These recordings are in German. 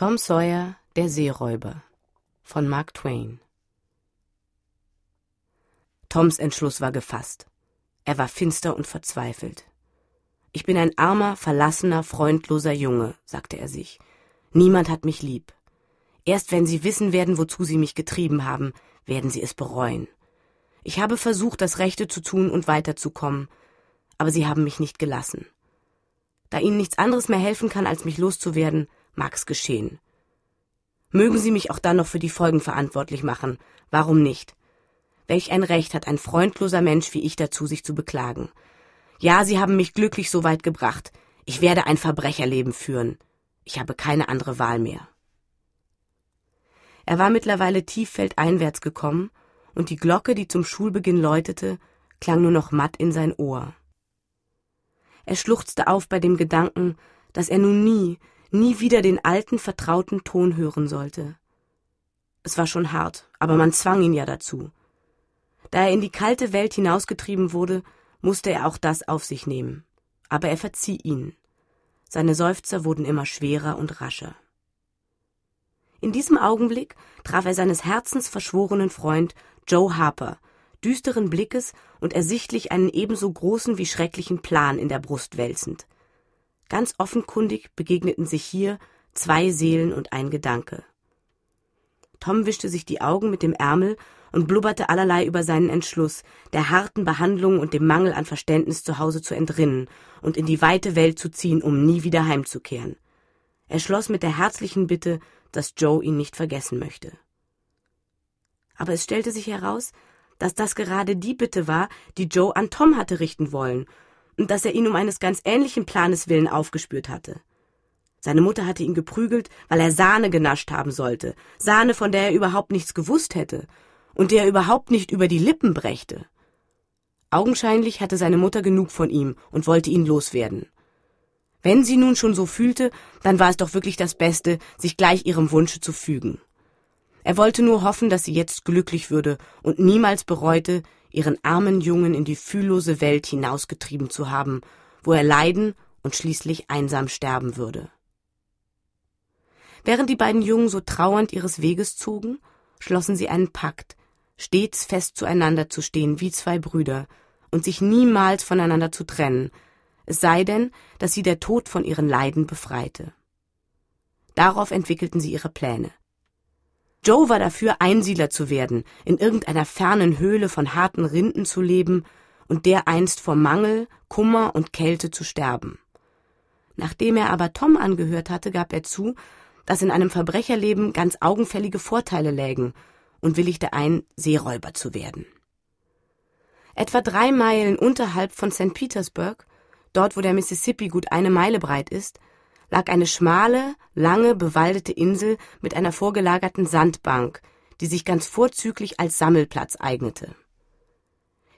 Tom Sawyer, der Seeräuber von Mark Twain Toms Entschluss war gefasst. Er war finster und verzweifelt. Ich bin ein armer, verlassener, freundloser Junge, sagte er sich. Niemand hat mich lieb. Erst wenn sie wissen werden, wozu sie mich getrieben haben, werden sie es bereuen. Ich habe versucht, das Rechte zu tun und weiterzukommen, aber sie haben mich nicht gelassen. Da ihnen nichts anderes mehr helfen kann, als mich loszuwerden, mag es geschehen. Mögen Sie mich auch dann noch für die Folgen verantwortlich machen. Warum nicht? Welch ein Recht hat ein freundloser Mensch wie ich dazu, sich zu beklagen? Ja, Sie haben mich glücklich so weit gebracht. Ich werde ein Verbrecherleben führen. Ich habe keine andere Wahl mehr. Er war mittlerweile tieffeldeinwärts gekommen, und die Glocke, die zum Schulbeginn läutete, klang nur noch matt in sein Ohr. Er schluchzte auf bei dem Gedanken, dass er nun nie, nie wieder den alten, vertrauten Ton hören sollte. Es war schon hart, aber man zwang ihn ja dazu. Da er in die kalte Welt hinausgetrieben wurde, musste er auch das auf sich nehmen. Aber er verzieh ihnen. Seine Seufzer wurden immer schwerer und rascher. In diesem Augenblick traf er seines Herzens verschworenen Freund Joe Harper, düsteren Blickes und ersichtlich einen ebenso großen wie schrecklichen Plan in der Brust wälzend – Ganz offenkundig begegneten sich hier zwei Seelen und ein Gedanke. Tom wischte sich die Augen mit dem Ärmel und blubberte allerlei über seinen Entschluss, der harten Behandlung und dem Mangel an Verständnis zu Hause zu entrinnen und in die weite Welt zu ziehen, um nie wieder heimzukehren. Er schloss mit der herzlichen Bitte, dass Joe ihn nicht vergessen möchte. Aber es stellte sich heraus, dass das gerade die Bitte war, die Joe an Tom hatte richten wollen, dass er ihn um eines ganz ähnlichen Planes willen aufgespürt hatte. Seine Mutter hatte ihn geprügelt, weil er Sahne genascht haben sollte, Sahne, von der er überhaupt nichts gewusst hätte und der er überhaupt nicht über die Lippen brächte. Augenscheinlich hatte seine Mutter genug von ihm und wollte ihn loswerden. Wenn sie nun schon so fühlte, dann war es doch wirklich das Beste, sich gleich ihrem Wunsche zu fügen. Er wollte nur hoffen, dass sie jetzt glücklich würde und niemals bereute, ihren armen Jungen in die fühllose Welt hinausgetrieben zu haben, wo er leiden und schließlich einsam sterben würde. Während die beiden Jungen so trauernd ihres Weges zogen, schlossen sie einen Pakt, stets fest zueinander zu stehen wie zwei Brüder und sich niemals voneinander zu trennen, es sei denn, dass sie der Tod von ihren Leiden befreite. Darauf entwickelten sie ihre Pläne. Joe war dafür, Einsiedler zu werden, in irgendeiner fernen Höhle von harten Rinden zu leben und dereinst vor Mangel, Kummer und Kälte zu sterben. Nachdem er aber Tom angehört hatte, gab er zu, dass in einem Verbrecherleben ganz augenfällige Vorteile lägen und willigte ein, Seeräuber zu werden. Etwa drei Meilen unterhalb von St. Petersburg, dort wo der Mississippi gut eine Meile breit ist, lag eine schmale, lange, bewaldete Insel mit einer vorgelagerten Sandbank, die sich ganz vorzüglich als Sammelplatz eignete.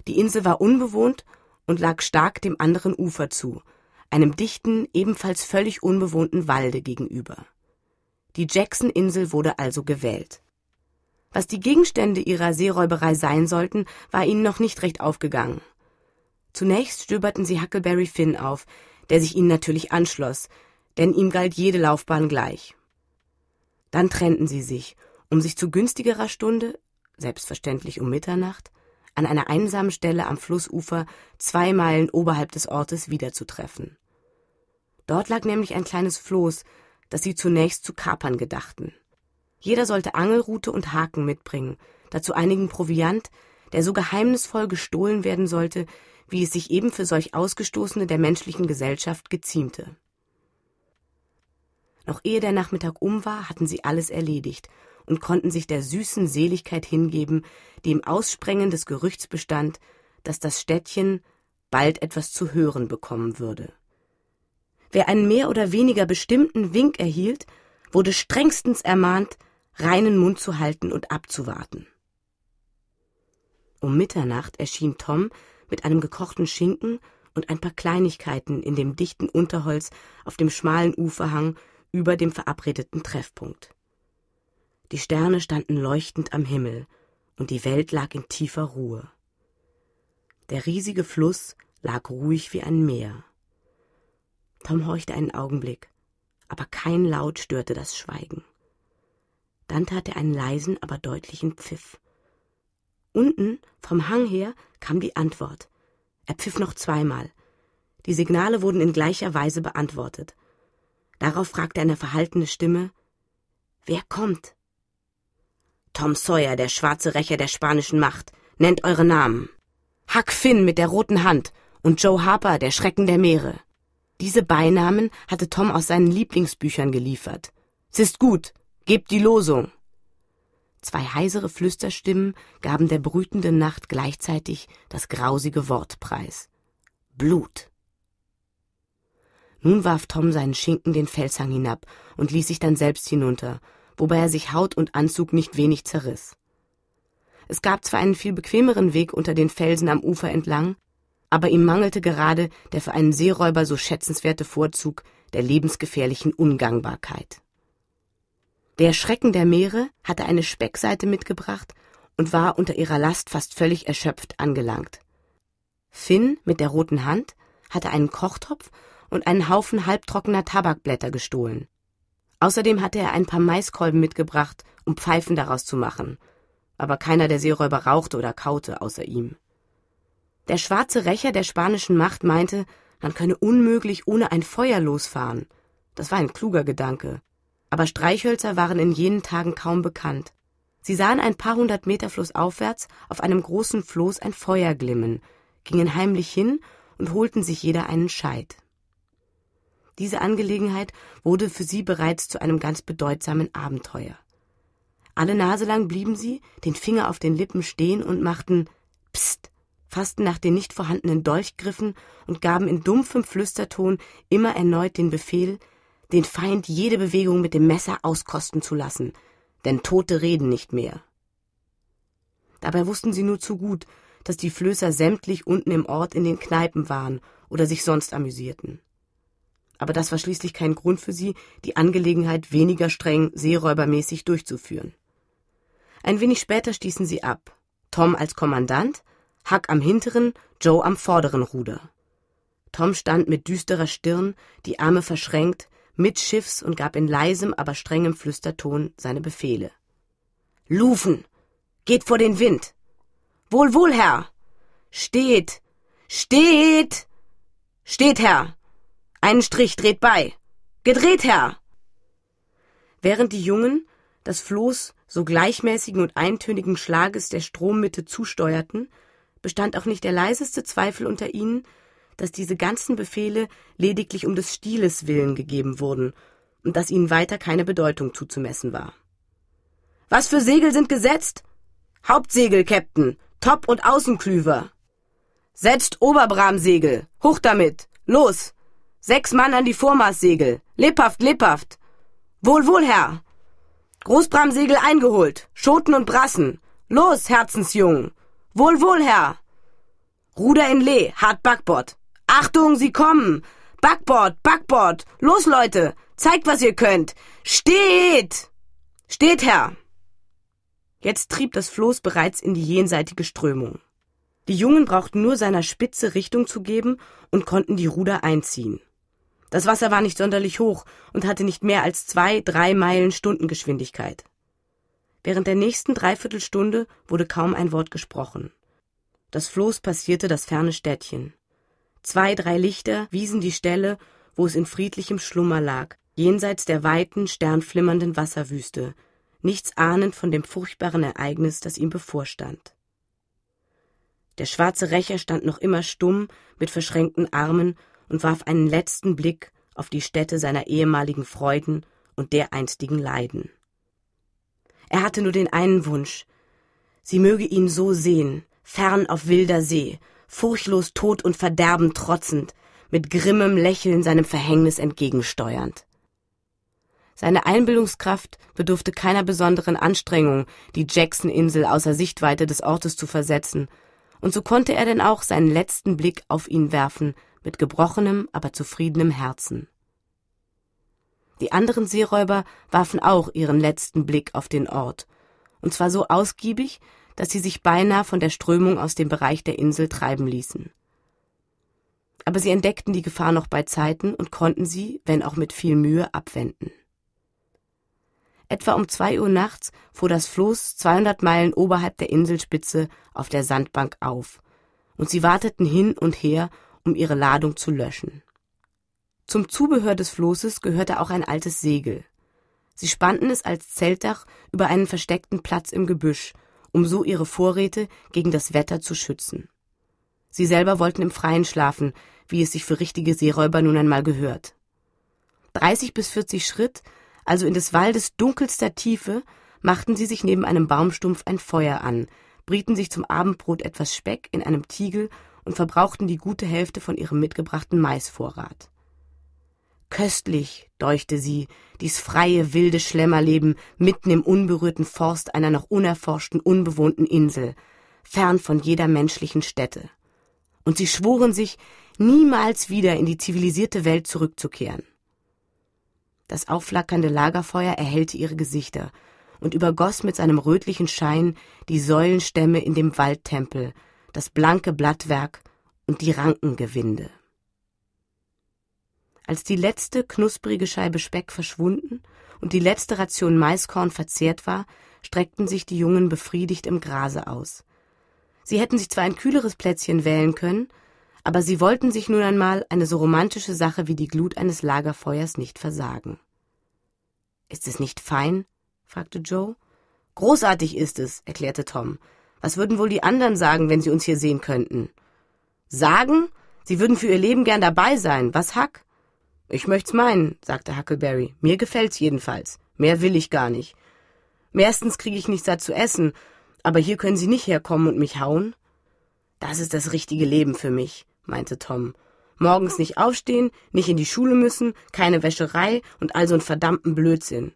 Die Insel war unbewohnt und lag stark dem anderen Ufer zu, einem dichten, ebenfalls völlig unbewohnten Walde gegenüber. Die Jackson-Insel wurde also gewählt. Was die Gegenstände ihrer Seeräuberei sein sollten, war ihnen noch nicht recht aufgegangen. Zunächst stöberten sie Huckleberry Finn auf, der sich ihnen natürlich anschloss, denn ihm galt jede Laufbahn gleich. Dann trennten sie sich, um sich zu günstigerer Stunde, selbstverständlich um Mitternacht, an einer einsamen Stelle am Flussufer zwei Meilen oberhalb des Ortes wiederzutreffen. Dort lag nämlich ein kleines Floß, das sie zunächst zu kapern gedachten. Jeder sollte Angelrute und Haken mitbringen, dazu einigen Proviant, der so geheimnisvoll gestohlen werden sollte, wie es sich eben für solch Ausgestoßene der menschlichen Gesellschaft geziemte. Noch ehe der Nachmittag um war, hatten sie alles erledigt und konnten sich der süßen Seligkeit hingeben, die im Aussprengen des Gerüchts bestand, dass das Städtchen bald etwas zu hören bekommen würde. Wer einen mehr oder weniger bestimmten Wink erhielt, wurde strengstens ermahnt, reinen Mund zu halten und abzuwarten. Um Mitternacht erschien Tom mit einem gekochten Schinken und ein paar Kleinigkeiten in dem dichten Unterholz auf dem schmalen Uferhang über dem verabredeten Treffpunkt. Die Sterne standen leuchtend am Himmel, und die Welt lag in tiefer Ruhe. Der riesige Fluss lag ruhig wie ein Meer. Tom horchte einen Augenblick, aber kein Laut störte das Schweigen. Dann tat er einen leisen, aber deutlichen Pfiff. Unten, vom Hang her, kam die Antwort. Er pfiff noch zweimal. Die Signale wurden in gleicher Weise beantwortet. Darauf fragte eine verhaltene Stimme Wer kommt? Tom Sawyer, der schwarze Rächer der spanischen Macht, nennt eure Namen. Huck Finn mit der roten Hand und Joe Harper, der Schrecken der Meere. Diese Beinamen hatte Tom aus seinen Lieblingsbüchern geliefert. Es ist gut, gebt die Losung. Zwei heisere Flüsterstimmen gaben der brütenden Nacht gleichzeitig das grausige Wort preis. Blut. Nun warf Tom seinen Schinken den Felshang hinab und ließ sich dann selbst hinunter, wobei er sich Haut und Anzug nicht wenig zerriß. Es gab zwar einen viel bequemeren Weg unter den Felsen am Ufer entlang, aber ihm mangelte gerade der für einen Seeräuber so schätzenswerte Vorzug der lebensgefährlichen Ungangbarkeit. Der Schrecken der Meere hatte eine Speckseite mitgebracht und war unter ihrer Last fast völlig erschöpft angelangt. Finn mit der roten Hand hatte einen Kochtopf und einen Haufen halbtrockener Tabakblätter gestohlen. Außerdem hatte er ein paar Maiskolben mitgebracht, um Pfeifen daraus zu machen, aber keiner der Seeräuber rauchte oder kaute außer ihm. Der schwarze Rächer der spanischen Macht meinte, man könne unmöglich ohne ein Feuer losfahren. Das war ein kluger Gedanke. Aber Streichhölzer waren in jenen Tagen kaum bekannt. Sie sahen ein paar hundert Meter flussaufwärts auf einem großen Floß ein Feuer glimmen, gingen heimlich hin und holten sich jeder einen Scheit. Diese Angelegenheit wurde für sie bereits zu einem ganz bedeutsamen Abenteuer. Alle Nase lang blieben sie, den Finger auf den Lippen stehen und machten Psst, fassten nach den nicht vorhandenen Dolchgriffen und gaben in dumpfem Flüsterton immer erneut den Befehl, den Feind jede Bewegung mit dem Messer auskosten zu lassen, denn Tote reden nicht mehr. Dabei wussten sie nur zu gut, dass die Flößer sämtlich unten im Ort in den Kneipen waren oder sich sonst amüsierten aber das war schließlich kein Grund für sie, die Angelegenheit weniger streng seeräubermäßig durchzuführen. Ein wenig später stießen sie ab. Tom als Kommandant, Huck am hinteren, Joe am vorderen Ruder. Tom stand mit düsterer Stirn, die Arme verschränkt, mit Schiffs und gab in leisem, aber strengem Flüsterton seine Befehle. Lufen! Geht vor den Wind! Wohl, wohl, Herr! Steht! Steht! Steht, Herr! Einen Strich dreht bei. Gedreht, Herr! Während die Jungen das Floß so gleichmäßigen und eintönigen Schlages der Strommitte zusteuerten, bestand auch nicht der leiseste Zweifel unter ihnen, dass diese ganzen Befehle lediglich um des Stiles willen gegeben wurden und dass ihnen weiter keine Bedeutung zuzumessen war. Was für Segel sind gesetzt? Hauptsegel, Captain, Top- und Außenklüver. Setzt Oberbramsegel, hoch damit, los! Sechs Mann an die Vormaßsegel. Lebhaft, lebhaft. Wohl, wohl, Herr. Großbramsegel eingeholt. Schoten und Brassen. Los, Herzensjungen. Wohl, wohl, Herr. Ruder in Lee, hart Backbord. Achtung, sie kommen. Backbord, Backbord. Los, Leute. Zeigt, was ihr könnt. Steht! Steht, Herr! Jetzt trieb das Floß bereits in die jenseitige Strömung. Die Jungen brauchten nur seiner Spitze Richtung zu geben und konnten die Ruder einziehen. Das Wasser war nicht sonderlich hoch und hatte nicht mehr als zwei, drei Meilen Stundengeschwindigkeit. Während der nächsten Dreiviertelstunde wurde kaum ein Wort gesprochen. Das Floß passierte das ferne Städtchen. Zwei, drei Lichter wiesen die Stelle, wo es in friedlichem Schlummer lag, jenseits der weiten, sternflimmernden Wasserwüste, nichts ahnend von dem furchtbaren Ereignis, das ihm bevorstand. Der schwarze Rächer stand noch immer stumm mit verschränkten Armen und warf einen letzten Blick auf die Stätte seiner ehemaligen Freuden und dereinstigen Leiden. Er hatte nur den einen Wunsch, sie möge ihn so sehen, fern auf wilder See, furchtlos Tod und Verderben trotzend, mit grimmem Lächeln seinem Verhängnis entgegensteuernd. Seine Einbildungskraft bedurfte keiner besonderen Anstrengung, die Jackson-Insel außer Sichtweite des Ortes zu versetzen, und so konnte er denn auch seinen letzten Blick auf ihn werfen, mit gebrochenem, aber zufriedenem Herzen. Die anderen Seeräuber warfen auch ihren letzten Blick auf den Ort, und zwar so ausgiebig, dass sie sich beinahe von der Strömung aus dem Bereich der Insel treiben ließen. Aber sie entdeckten die Gefahr noch bei Zeiten und konnten sie, wenn auch mit viel Mühe, abwenden. Etwa um zwei Uhr nachts fuhr das Floß 200 Meilen oberhalb der Inselspitze auf der Sandbank auf, und sie warteten hin und her um ihre Ladung zu löschen. Zum Zubehör des Flosses gehörte auch ein altes Segel. Sie spannten es als Zeltdach über einen versteckten Platz im Gebüsch, um so ihre Vorräte gegen das Wetter zu schützen. Sie selber wollten im Freien schlafen, wie es sich für richtige Seeräuber nun einmal gehört. Dreißig bis vierzig Schritt, also in des Waldes dunkelster Tiefe, machten sie sich neben einem Baumstumpf ein Feuer an, brieten sich zum Abendbrot etwas Speck in einem Tiegel und verbrauchten die gute Hälfte von ihrem mitgebrachten Maisvorrat. Köstlich deuchte sie dies freie, wilde Schlemmerleben mitten im unberührten Forst einer noch unerforschten, unbewohnten Insel, fern von jeder menschlichen Stätte. Und sie schworen sich, niemals wieder in die zivilisierte Welt zurückzukehren. Das aufflackernde Lagerfeuer erhellte ihre Gesichter und übergoss mit seinem rötlichen Schein die Säulenstämme in dem Waldtempel, das blanke Blattwerk und die Rankengewinde. Als die letzte knusprige Scheibe Speck verschwunden und die letzte Ration Maiskorn verzehrt war, streckten sich die Jungen befriedigt im Grase aus. Sie hätten sich zwar ein kühleres Plätzchen wählen können, aber sie wollten sich nun einmal eine so romantische Sache wie die Glut eines Lagerfeuers nicht versagen. Ist es nicht fein? fragte Joe. Großartig ist es, erklärte Tom was würden wohl die anderen sagen, wenn sie uns hier sehen könnten? Sagen? Sie würden für ihr Leben gern dabei sein, was, Huck? Ich möcht's meinen, sagte Huckleberry. Mir gefällt's jedenfalls. Mehr will ich gar nicht. Mehrstens kriege ich nichts da zu essen, aber hier können Sie nicht herkommen und mich hauen. Das ist das richtige Leben für mich, meinte Tom. Morgens nicht aufstehen, nicht in die Schule müssen, keine Wäscherei und all so'n verdammten Blödsinn.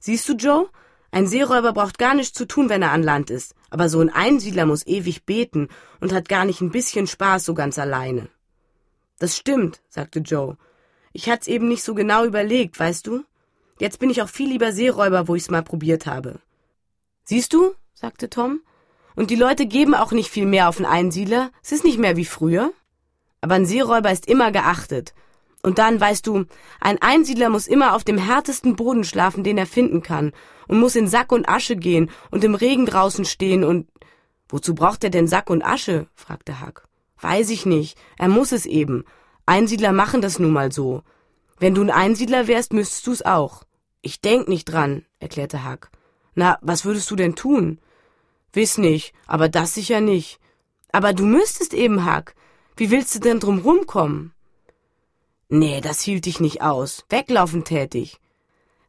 Siehst du, Joe, ein Seeräuber braucht gar nichts zu tun, wenn er an Land ist, aber so ein Einsiedler muss ewig beten und hat gar nicht ein bisschen Spaß so ganz alleine. Das stimmt, sagte Joe. Ich hat's eben nicht so genau überlegt, weißt du? Jetzt bin ich auch viel lieber Seeräuber, wo ich's mal probiert habe. Siehst du, sagte Tom, und die Leute geben auch nicht viel mehr auf einen Einsiedler, es ist nicht mehr wie früher. Aber ein Seeräuber ist immer geachtet, und dann, weißt du, ein Einsiedler muss immer auf dem härtesten Boden schlafen, den er finden kann, und muss in Sack und Asche gehen und im Regen draußen stehen und. Wozu braucht er denn Sack und Asche? fragte Hack. Weiß ich nicht. Er muss es eben. Einsiedler machen das nun mal so. Wenn du ein Einsiedler wärst, müsstest du's auch. Ich denk nicht dran, erklärte Hack. Na, was würdest du denn tun? Wiss nicht, aber das sicher nicht. Aber du müsstest eben, Hack. Wie willst du denn drum rumkommen? Nee, das hielt ich nicht aus. Weglaufen tätig.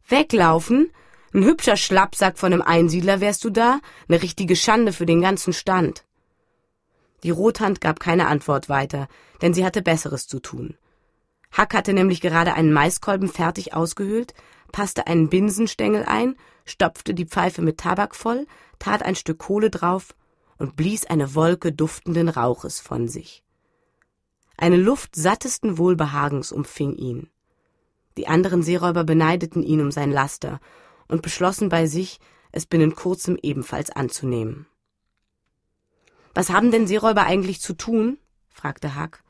Weglaufen? Ein hübscher Schlappsack von einem Einsiedler wärst du da? Eine richtige Schande für den ganzen Stand. Die Rothand gab keine Antwort weiter, denn sie hatte Besseres zu tun. Hack hatte nämlich gerade einen Maiskolben fertig ausgehöhlt, passte einen Binsenstängel ein, stopfte die Pfeife mit Tabak voll, tat ein Stück Kohle drauf und blies eine Wolke duftenden Rauches von sich. Eine Luft sattesten Wohlbehagens umfing ihn. Die anderen Seeräuber beneideten ihn um sein Laster und beschlossen bei sich, es binnen kurzem ebenfalls anzunehmen. Was haben denn Seeräuber eigentlich zu tun? fragte Huck.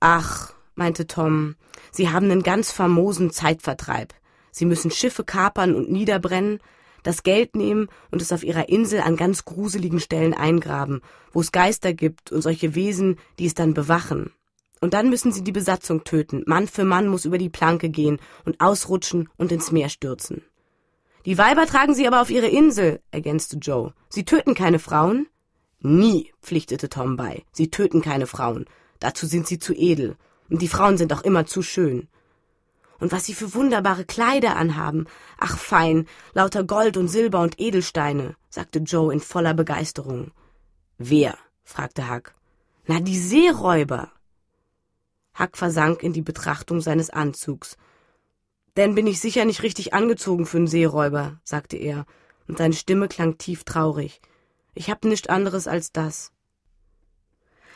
Ach, meinte Tom, sie haben einen ganz famosen Zeitvertreib. Sie müssen Schiffe kapern und niederbrennen, das Geld nehmen und es auf ihrer Insel an ganz gruseligen Stellen eingraben, wo es Geister gibt und solche Wesen, die es dann bewachen. Und dann müssen sie die Besatzung töten. Mann für Mann muss über die Planke gehen und ausrutschen und ins Meer stürzen. Die Weiber tragen sie aber auf ihre Insel, ergänzte Joe. Sie töten keine Frauen? Nie, pflichtete Tom bei. Sie töten keine Frauen. Dazu sind sie zu edel. Und die Frauen sind auch immer zu schön und was sie für wunderbare Kleider anhaben. Ach fein, lauter Gold und Silber und Edelsteine, sagte Joe in voller Begeisterung. Wer? fragte Huck. Na, die Seeräuber. Huck versank in die Betrachtung seines Anzugs. Denn bin ich sicher nicht richtig angezogen für einen Seeräuber, sagte er, und seine Stimme klang tief traurig. Ich hab nichts anderes als das.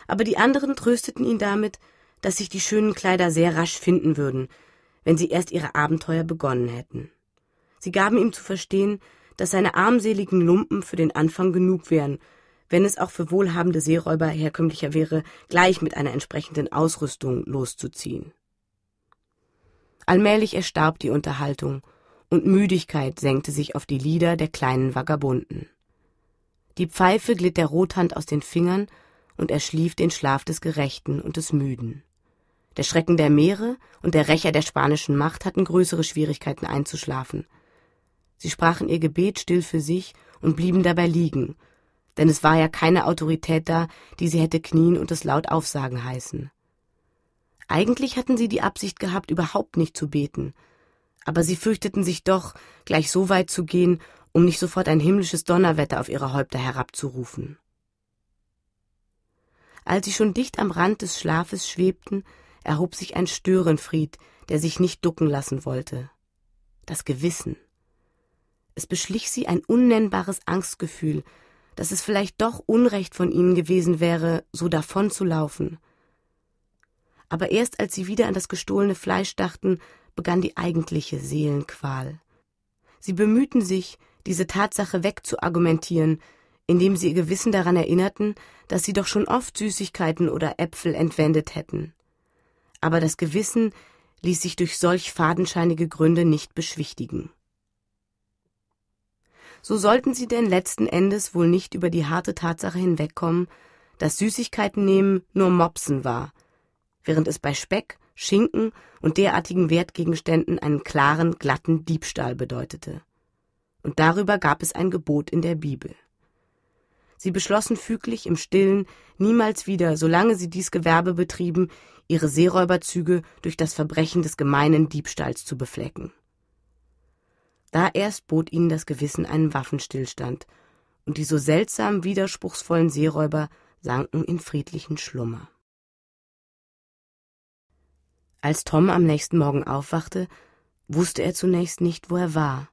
Aber die anderen trösteten ihn damit, dass sich die schönen Kleider sehr rasch finden würden, wenn sie erst ihre Abenteuer begonnen hätten. Sie gaben ihm zu verstehen, dass seine armseligen Lumpen für den Anfang genug wären, wenn es auch für wohlhabende Seeräuber herkömmlicher wäre, gleich mit einer entsprechenden Ausrüstung loszuziehen. Allmählich erstarb die Unterhaltung, und Müdigkeit senkte sich auf die Lieder der kleinen Vagabunden. Die Pfeife glitt der Rothand aus den Fingern, und er schlief den Schlaf des Gerechten und des Müden. Der Schrecken der Meere und der Rächer der spanischen Macht hatten größere Schwierigkeiten einzuschlafen. Sie sprachen ihr Gebet still für sich und blieben dabei liegen, denn es war ja keine Autorität da, die sie hätte knien und es laut aufsagen heißen. Eigentlich hatten sie die Absicht gehabt, überhaupt nicht zu beten, aber sie fürchteten sich doch, gleich so weit zu gehen, um nicht sofort ein himmlisches Donnerwetter auf ihre Häupter herabzurufen. Als sie schon dicht am Rand des Schlafes schwebten, erhob sich ein Störenfried, der sich nicht ducken lassen wollte. Das Gewissen. Es beschlich sie ein unnennbares Angstgefühl, dass es vielleicht doch Unrecht von ihnen gewesen wäre, so davonzulaufen. Aber erst als sie wieder an das gestohlene Fleisch dachten, begann die eigentliche Seelenqual. Sie bemühten sich, diese Tatsache wegzuargumentieren, indem sie ihr Gewissen daran erinnerten, dass sie doch schon oft Süßigkeiten oder Äpfel entwendet hätten aber das Gewissen ließ sich durch solch fadenscheinige Gründe nicht beschwichtigen. So sollten sie denn letzten Endes wohl nicht über die harte Tatsache hinwegkommen, dass Süßigkeiten nehmen nur Mopsen war, während es bei Speck, Schinken und derartigen Wertgegenständen einen klaren, glatten Diebstahl bedeutete. Und darüber gab es ein Gebot in der Bibel. Sie beschlossen füglich im Stillen, niemals wieder, solange sie dies Gewerbe betrieben, ihre Seeräuberzüge durch das Verbrechen des gemeinen Diebstahls zu beflecken. Da erst bot ihnen das Gewissen einen Waffenstillstand, und die so seltsam widerspruchsvollen Seeräuber sanken in friedlichen Schlummer. Als Tom am nächsten Morgen aufwachte, wusste er zunächst nicht, wo er war.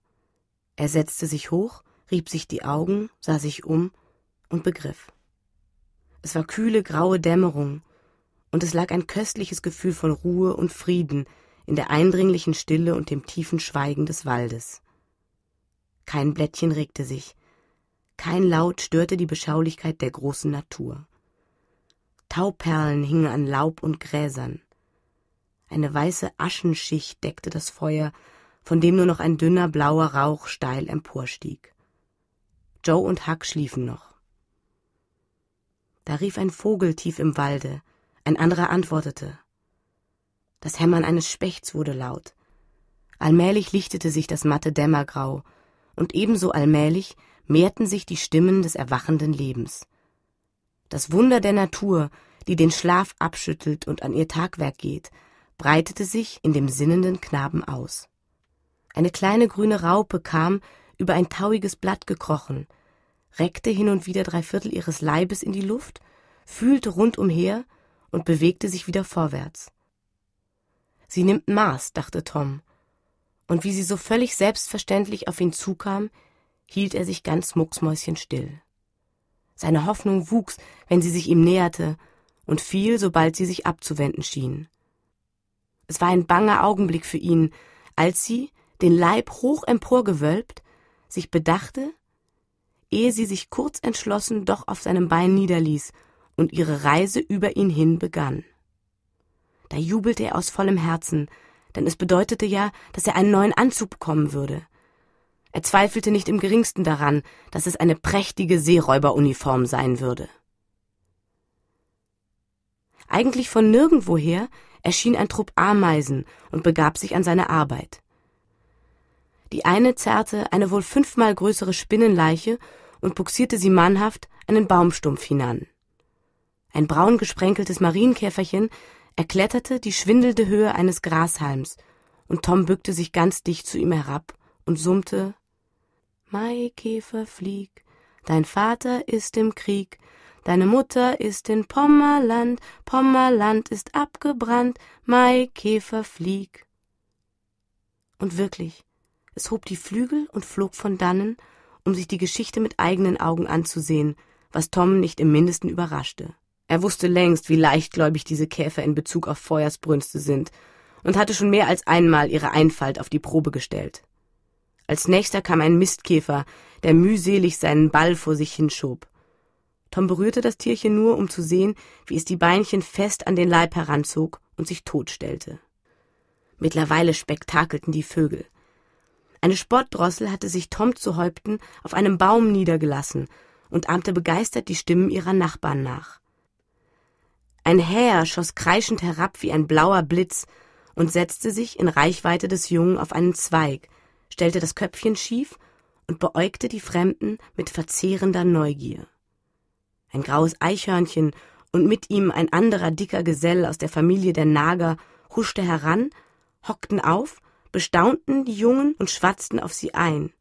Er setzte sich hoch, rieb sich die Augen, sah sich um und begriff. Es war kühle, graue Dämmerung, und es lag ein köstliches Gefühl von Ruhe und Frieden in der eindringlichen Stille und dem tiefen Schweigen des Waldes. Kein Blättchen regte sich, kein Laut störte die Beschaulichkeit der großen Natur. Tauperlen hingen an Laub und Gräsern. Eine weiße Aschenschicht deckte das Feuer, von dem nur noch ein dünner blauer Rauch steil emporstieg. Joe und Huck schliefen noch. Da rief ein Vogel tief im Walde, ein anderer antwortete. Das Hämmern eines Spechts wurde laut. Allmählich lichtete sich das matte Dämmergrau, und ebenso allmählich mehrten sich die Stimmen des erwachenden Lebens. Das Wunder der Natur, die den Schlaf abschüttelt und an ihr Tagwerk geht, breitete sich in dem sinnenden Knaben aus. Eine kleine grüne Raupe kam über ein tauiges Blatt gekrochen, reckte hin und wieder drei Viertel ihres Leibes in die Luft, fühlte rund umher und bewegte sich wieder vorwärts. Sie nimmt Maß, dachte Tom, und wie sie so völlig selbstverständlich auf ihn zukam, hielt er sich ganz mucksmäuschenstill. Seine Hoffnung wuchs, wenn sie sich ihm näherte, und fiel, sobald sie sich abzuwenden schien. Es war ein banger Augenblick für ihn, als sie, den Leib hoch emporgewölbt, sich bedachte ehe sie sich kurz entschlossen doch auf seinem Bein niederließ und ihre Reise über ihn hin begann. Da jubelte er aus vollem Herzen, denn es bedeutete ja, dass er einen neuen Anzug bekommen würde. Er zweifelte nicht im geringsten daran, dass es eine prächtige Seeräuberuniform sein würde. Eigentlich von nirgendwoher erschien ein Trupp Ameisen und begab sich an seine Arbeit. Die eine zerrte eine wohl fünfmal größere Spinnenleiche und buxierte sie mannhaft einen Baumstumpf hinan. Ein braun gesprenkeltes Marienkäferchen erkletterte die schwindelnde Höhe eines Grashalms, und Tom bückte sich ganz dicht zu ihm herab und summte Maikäfer, flieg, dein Vater ist im Krieg, deine Mutter ist in Pommerland, Pommerland ist abgebrannt, Maikäfer, flieg. Und wirklich, es hob die Flügel und flog von dannen, um sich die Geschichte mit eigenen Augen anzusehen, was Tom nicht im mindesten überraschte. Er wusste längst, wie leichtgläubig diese Käfer in Bezug auf Feuersbrünste sind und hatte schon mehr als einmal ihre Einfalt auf die Probe gestellt. Als nächster kam ein Mistkäfer, der mühselig seinen Ball vor sich hinschob. Tom berührte das Tierchen nur, um zu sehen, wie es die Beinchen fest an den Leib heranzog und sich totstellte. Mittlerweile spektakelten die Vögel. Eine Sportdrossel hatte sich Tom zu Häupten auf einem Baum niedergelassen und ahmte begeistert die Stimmen ihrer Nachbarn nach. Ein Häher schoss kreischend herab wie ein blauer Blitz und setzte sich in Reichweite des Jungen auf einen Zweig, stellte das Köpfchen schief und beäugte die Fremden mit verzehrender Neugier. Ein graues Eichhörnchen und mit ihm ein anderer dicker Gesell aus der Familie der Nager huschte heran, hockten auf bestaunten die Jungen und schwatzten auf sie ein.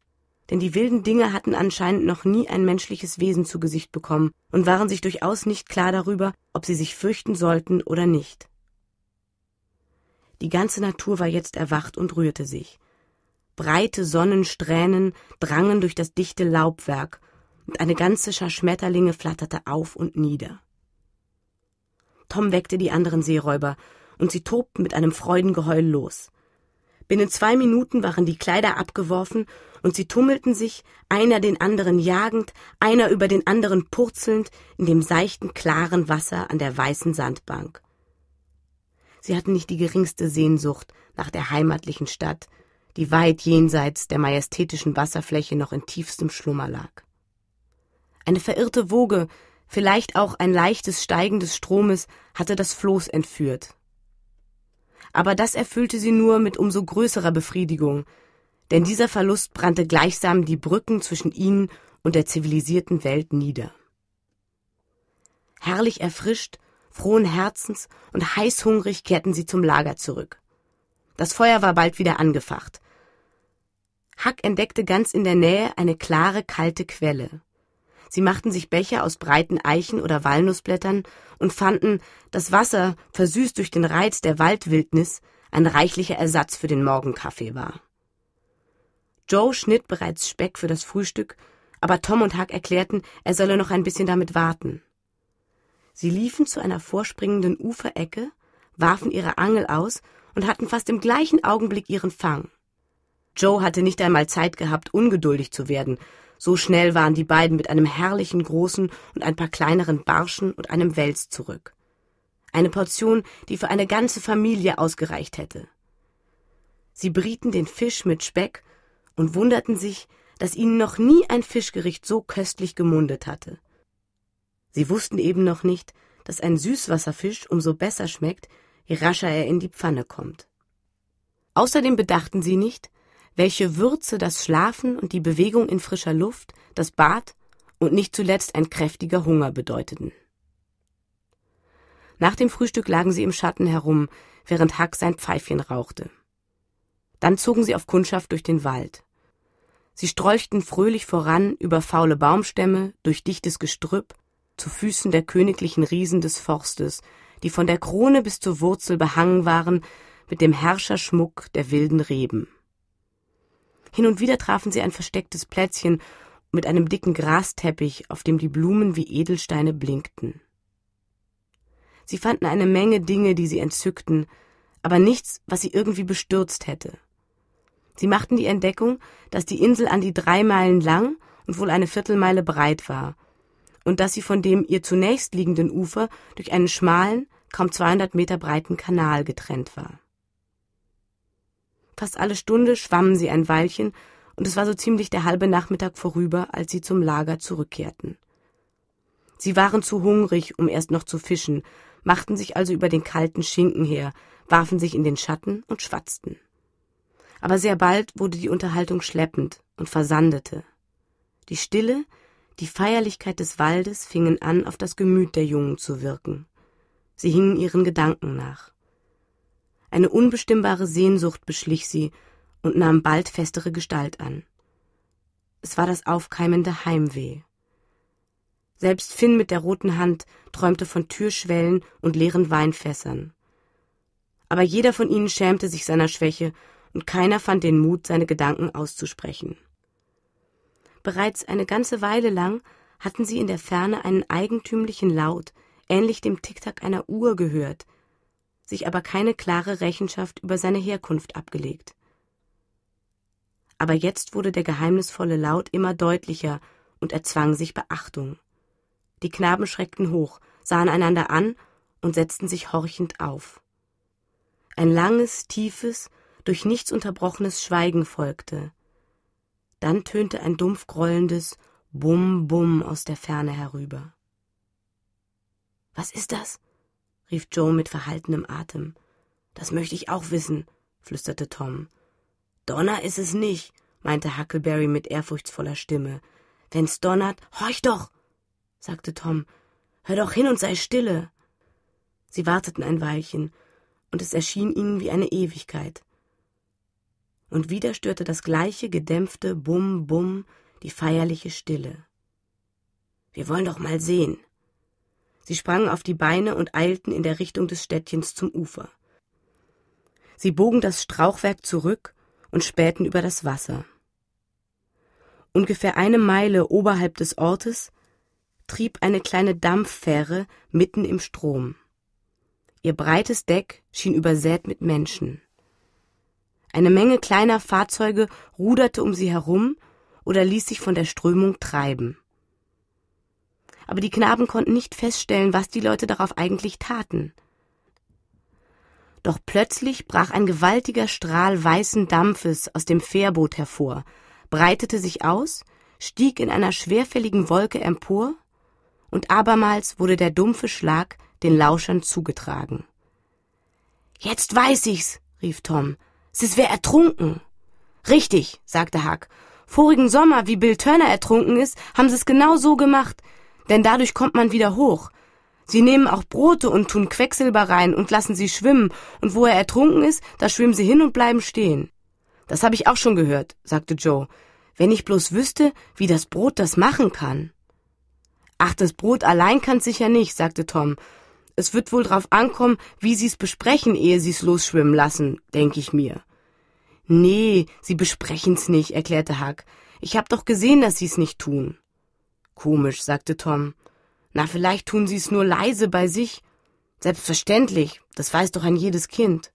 Denn die wilden Dinge hatten anscheinend noch nie ein menschliches Wesen zu Gesicht bekommen und waren sich durchaus nicht klar darüber, ob sie sich fürchten sollten oder nicht. Die ganze Natur war jetzt erwacht und rührte sich. Breite Sonnensträhnen drangen durch das dichte Laubwerk, und eine ganze Schar Schmetterlinge flatterte auf und nieder. Tom weckte die anderen Seeräuber, und sie tobten mit einem Freudengeheul los. Binnen zwei Minuten waren die Kleider abgeworfen und sie tummelten sich, einer den anderen jagend, einer über den anderen purzelnd, in dem seichten, klaren Wasser an der weißen Sandbank. Sie hatten nicht die geringste Sehnsucht nach der heimatlichen Stadt, die weit jenseits der majestätischen Wasserfläche noch in tiefstem Schlummer lag. Eine verirrte Woge, vielleicht auch ein leichtes Steigen des Stromes, hatte das Floß entführt aber das erfüllte sie nur mit umso größerer Befriedigung, denn dieser Verlust brannte gleichsam die Brücken zwischen ihnen und der zivilisierten Welt nieder. Herrlich erfrischt, frohen Herzens und heißhungrig kehrten sie zum Lager zurück. Das Feuer war bald wieder angefacht. Hack entdeckte ganz in der Nähe eine klare, kalte Quelle. Sie machten sich Becher aus breiten Eichen oder Walnussblättern und fanden, dass Wasser, versüßt durch den Reiz der Waldwildnis, ein reichlicher Ersatz für den Morgenkaffee war. Joe schnitt bereits Speck für das Frühstück, aber Tom und Huck erklärten, er solle noch ein bisschen damit warten. Sie liefen zu einer vorspringenden Uferecke, warfen ihre Angel aus und hatten fast im gleichen Augenblick ihren Fang. Joe hatte nicht einmal Zeit gehabt, ungeduldig zu werden, so schnell waren die beiden mit einem herrlichen großen und ein paar kleineren Barschen und einem Wels zurück. Eine Portion, die für eine ganze Familie ausgereicht hätte. Sie brieten den Fisch mit Speck und wunderten sich, dass ihnen noch nie ein Fischgericht so köstlich gemundet hatte. Sie wussten eben noch nicht, dass ein Süßwasserfisch umso besser schmeckt, je rascher er in die Pfanne kommt. Außerdem bedachten sie nicht, welche Würze das Schlafen und die Bewegung in frischer Luft, das Bad und nicht zuletzt ein kräftiger Hunger bedeuteten. Nach dem Frühstück lagen sie im Schatten herum, während Huck sein Pfeifchen rauchte. Dann zogen sie auf Kundschaft durch den Wald. Sie strolchten fröhlich voran über faule Baumstämme, durch dichtes Gestrüpp, zu Füßen der königlichen Riesen des Forstes, die von der Krone bis zur Wurzel behangen waren mit dem Herrscherschmuck der wilden Reben. Hin und wieder trafen sie ein verstecktes Plätzchen mit einem dicken Grasteppich, auf dem die Blumen wie Edelsteine blinkten. Sie fanden eine Menge Dinge, die sie entzückten, aber nichts, was sie irgendwie bestürzt hätte. Sie machten die Entdeckung, dass die Insel an die drei Meilen lang und wohl eine Viertelmeile breit war und dass sie von dem ihr zunächst liegenden Ufer durch einen schmalen, kaum 200 Meter breiten Kanal getrennt war. Fast alle Stunde schwammen sie ein Weilchen, und es war so ziemlich der halbe Nachmittag vorüber, als sie zum Lager zurückkehrten. Sie waren zu hungrig, um erst noch zu fischen, machten sich also über den kalten Schinken her, warfen sich in den Schatten und schwatzten. Aber sehr bald wurde die Unterhaltung schleppend und versandete. Die Stille, die Feierlichkeit des Waldes fingen an, auf das Gemüt der Jungen zu wirken. Sie hingen ihren Gedanken nach. Eine unbestimmbare Sehnsucht beschlich sie und nahm bald festere Gestalt an. Es war das aufkeimende Heimweh. Selbst Finn mit der roten Hand träumte von Türschwellen und leeren Weinfässern. Aber jeder von ihnen schämte sich seiner Schwäche und keiner fand den Mut, seine Gedanken auszusprechen. Bereits eine ganze Weile lang hatten sie in der Ferne einen eigentümlichen Laut, ähnlich dem Ticktack einer Uhr, gehört, sich aber keine klare Rechenschaft über seine Herkunft abgelegt. Aber jetzt wurde der geheimnisvolle Laut immer deutlicher und erzwang sich Beachtung. Die Knaben schreckten hoch, sahen einander an und setzten sich horchend auf. Ein langes, tiefes, durch nichts unterbrochenes Schweigen folgte. Dann tönte ein dumpf grollendes Bum Bum aus der Ferne herüber. Was ist das? rief Joe mit verhaltenem Atem. Das möchte ich auch wissen, flüsterte Tom. Donner ist es nicht, meinte Huckleberry mit ehrfurchtsvoller Stimme. Wenn's donnert, horch doch, sagte Tom. Hör doch hin und sei stille. Sie warteten ein Weilchen, und es erschien ihnen wie eine Ewigkeit. Und wieder störte das gleiche gedämpfte Bum Bum die feierliche Stille. Wir wollen doch mal sehen, Sie sprangen auf die Beine und eilten in der Richtung des Städtchens zum Ufer. Sie bogen das Strauchwerk zurück und spähten über das Wasser. Ungefähr eine Meile oberhalb des Ortes trieb eine kleine Dampffähre mitten im Strom. Ihr breites Deck schien übersät mit Menschen. Eine Menge kleiner Fahrzeuge ruderte um sie herum oder ließ sich von der Strömung treiben aber die Knaben konnten nicht feststellen, was die Leute darauf eigentlich taten. Doch plötzlich brach ein gewaltiger Strahl weißen Dampfes aus dem Fährboot hervor, breitete sich aus, stieg in einer schwerfälligen Wolke empor, und abermals wurde der dumpfe Schlag den Lauschern zugetragen. Jetzt weiß ich's, rief Tom. Es ist wer ertrunken. Richtig, sagte Huck. Vorigen Sommer, wie Bill Turner ertrunken ist, haben sie es genau so gemacht denn dadurch kommt man wieder hoch. Sie nehmen auch Brote und tun Quecksilber rein und lassen sie schwimmen, und wo er ertrunken ist, da schwimmen sie hin und bleiben stehen. Das habe ich auch schon gehört, sagte Joe. Wenn ich bloß wüsste, wie das Brot das machen kann. Ach, das Brot allein kann's sicher nicht, sagte Tom. Es wird wohl drauf ankommen, wie sie's besprechen, ehe sie's losschwimmen lassen, denke ich mir. Nee, sie besprechen's nicht, erklärte Huck. Ich hab doch gesehen, dass sie's nicht tun. Komisch, sagte Tom. Na, vielleicht tun sie es nur leise bei sich. Selbstverständlich, das weiß doch ein jedes Kind.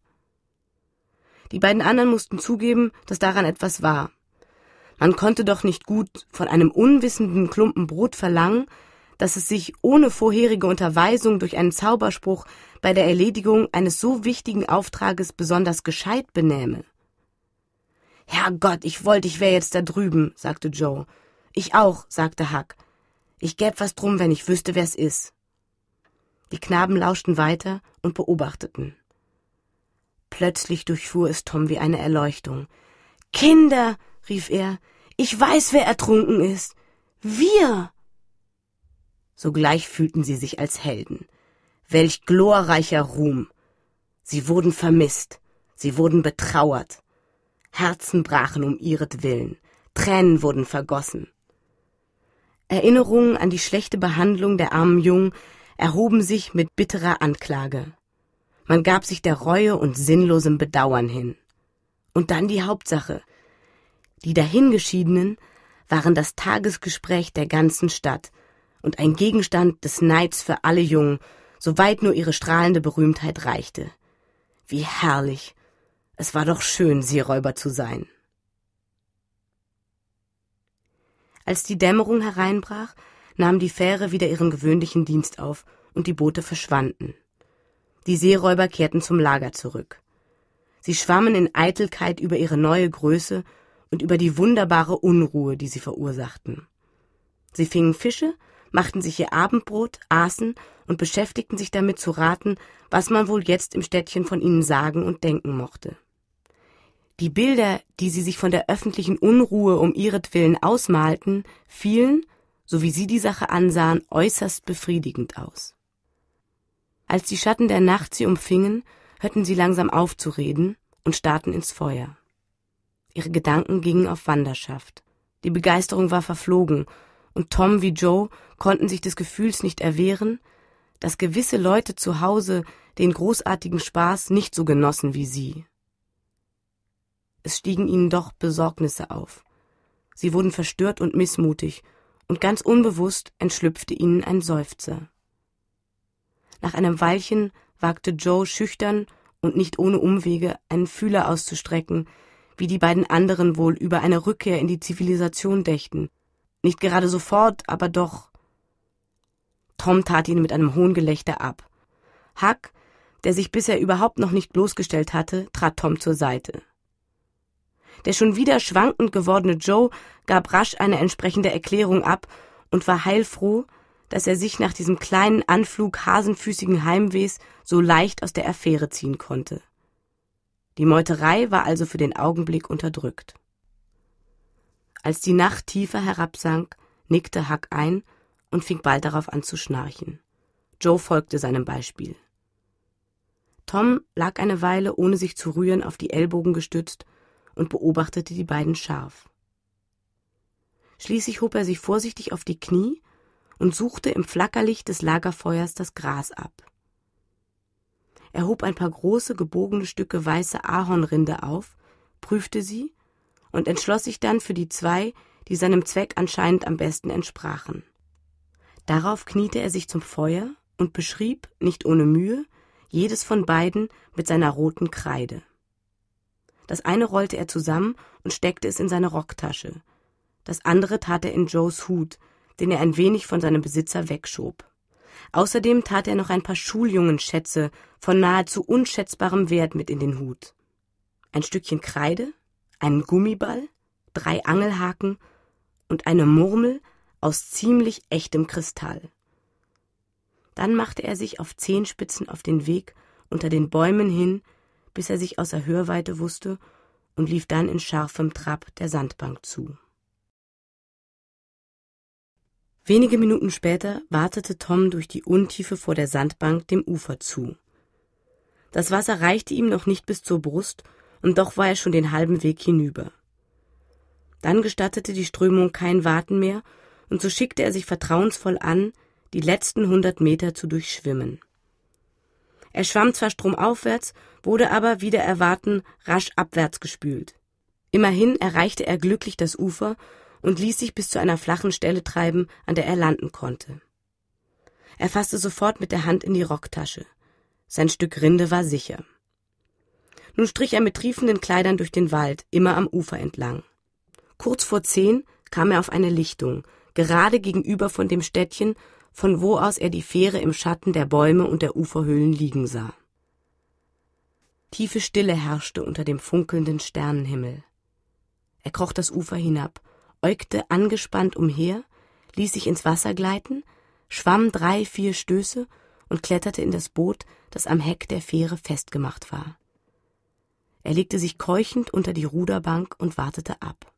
Die beiden anderen mussten zugeben, dass daran etwas war. Man konnte doch nicht gut von einem unwissenden Klumpen Brot verlangen, dass es sich ohne vorherige Unterweisung durch einen Zauberspruch bei der Erledigung eines so wichtigen Auftrages besonders gescheit benähme. Herrgott, ich wollte, ich wäre jetzt da drüben, sagte Joe. Ich auch, sagte Huck. Ich gäb was drum, wenn ich wüsste, wer's ist. Die Knaben lauschten weiter und beobachteten. Plötzlich durchfuhr es Tom wie eine Erleuchtung. Kinder, rief er, ich weiß, wer ertrunken ist. Wir. Sogleich fühlten sie sich als Helden. Welch glorreicher Ruhm. Sie wurden vermisst, sie wurden betrauert. Herzen brachen um ihretwillen, Tränen wurden vergossen. Erinnerungen an die schlechte Behandlung der armen Jungen erhoben sich mit bitterer Anklage. Man gab sich der Reue und sinnlosem Bedauern hin. Und dann die Hauptsache. Die Dahingeschiedenen waren das Tagesgespräch der ganzen Stadt und ein Gegenstand des Neids für alle Jungen, soweit nur ihre strahlende Berühmtheit reichte. Wie herrlich. Es war doch schön, Seeräuber zu sein. Als die Dämmerung hereinbrach, nahm die Fähre wieder ihren gewöhnlichen Dienst auf und die Boote verschwanden. Die Seeräuber kehrten zum Lager zurück. Sie schwammen in Eitelkeit über ihre neue Größe und über die wunderbare Unruhe, die sie verursachten. Sie fingen Fische, machten sich ihr Abendbrot, aßen und beschäftigten sich damit zu raten, was man wohl jetzt im Städtchen von ihnen sagen und denken mochte. Die Bilder, die sie sich von der öffentlichen Unruhe um ihretwillen ausmalten, fielen, so wie sie die Sache ansahen, äußerst befriedigend aus. Als die Schatten der Nacht sie umfingen, hörten sie langsam auf zu reden und starrten ins Feuer. Ihre Gedanken gingen auf Wanderschaft. Die Begeisterung war verflogen, und Tom wie Joe konnten sich des Gefühls nicht erwehren, dass gewisse Leute zu Hause den großartigen Spaß nicht so genossen wie sie. Es stiegen ihnen doch Besorgnisse auf. Sie wurden verstört und missmutig, und ganz unbewusst entschlüpfte ihnen ein Seufzer. Nach einem Weilchen wagte Joe schüchtern und nicht ohne Umwege einen Fühler auszustrecken, wie die beiden anderen wohl über eine Rückkehr in die Zivilisation dächten. Nicht gerade sofort, aber doch. Tom tat ihn mit einem hohen Gelächter ab. Huck, der sich bisher überhaupt noch nicht bloßgestellt hatte, trat Tom zur Seite. Der schon wieder schwankend gewordene Joe gab rasch eine entsprechende Erklärung ab und war heilfroh, dass er sich nach diesem kleinen Anflug hasenfüßigen Heimwehs so leicht aus der Affäre ziehen konnte. Die Meuterei war also für den Augenblick unterdrückt. Als die Nacht tiefer herabsank, nickte Huck ein und fing bald darauf an zu schnarchen. Joe folgte seinem Beispiel. Tom lag eine Weile, ohne sich zu rühren, auf die Ellbogen gestützt und beobachtete die beiden scharf. Schließlich hob er sich vorsichtig auf die Knie und suchte im Flackerlicht des Lagerfeuers das Gras ab. Er hob ein paar große gebogene Stücke weiße Ahornrinde auf, prüfte sie und entschloss sich dann für die zwei, die seinem Zweck anscheinend am besten entsprachen. Darauf kniete er sich zum Feuer und beschrieb, nicht ohne Mühe, jedes von beiden mit seiner roten Kreide. Das eine rollte er zusammen und steckte es in seine Rocktasche. Das andere tat er in Joes Hut, den er ein wenig von seinem Besitzer wegschob. Außerdem tat er noch ein paar Schuljungenschätze von nahezu unschätzbarem Wert mit in den Hut. Ein Stückchen Kreide, einen Gummiball, drei Angelhaken und eine Murmel aus ziemlich echtem Kristall. Dann machte er sich auf Zehenspitzen auf den Weg unter den Bäumen hin, bis er sich außer Hörweite wusste und lief dann in scharfem Trab der Sandbank zu. Wenige Minuten später wartete Tom durch die Untiefe vor der Sandbank dem Ufer zu. Das Wasser reichte ihm noch nicht bis zur Brust, und doch war er schon den halben Weg hinüber. Dann gestattete die Strömung kein Warten mehr, und so schickte er sich vertrauensvoll an, die letzten hundert Meter zu durchschwimmen. Er schwamm zwar stromaufwärts, wurde aber wider Erwarten rasch abwärts gespült. Immerhin erreichte er glücklich das Ufer und ließ sich bis zu einer flachen Stelle treiben, an der er landen konnte. Er fasste sofort mit der Hand in die Rocktasche. Sein Stück Rinde war sicher. Nun strich er mit triefenden Kleidern durch den Wald, immer am Ufer entlang. Kurz vor zehn kam er auf eine Lichtung, gerade gegenüber von dem Städtchen, von wo aus er die Fähre im Schatten der Bäume und der Uferhöhlen liegen sah. Tiefe Stille herrschte unter dem funkelnden Sternenhimmel. Er kroch das Ufer hinab, äugte angespannt umher, ließ sich ins Wasser gleiten, schwamm drei, vier Stöße und kletterte in das Boot, das am Heck der Fähre festgemacht war. Er legte sich keuchend unter die Ruderbank und wartete ab.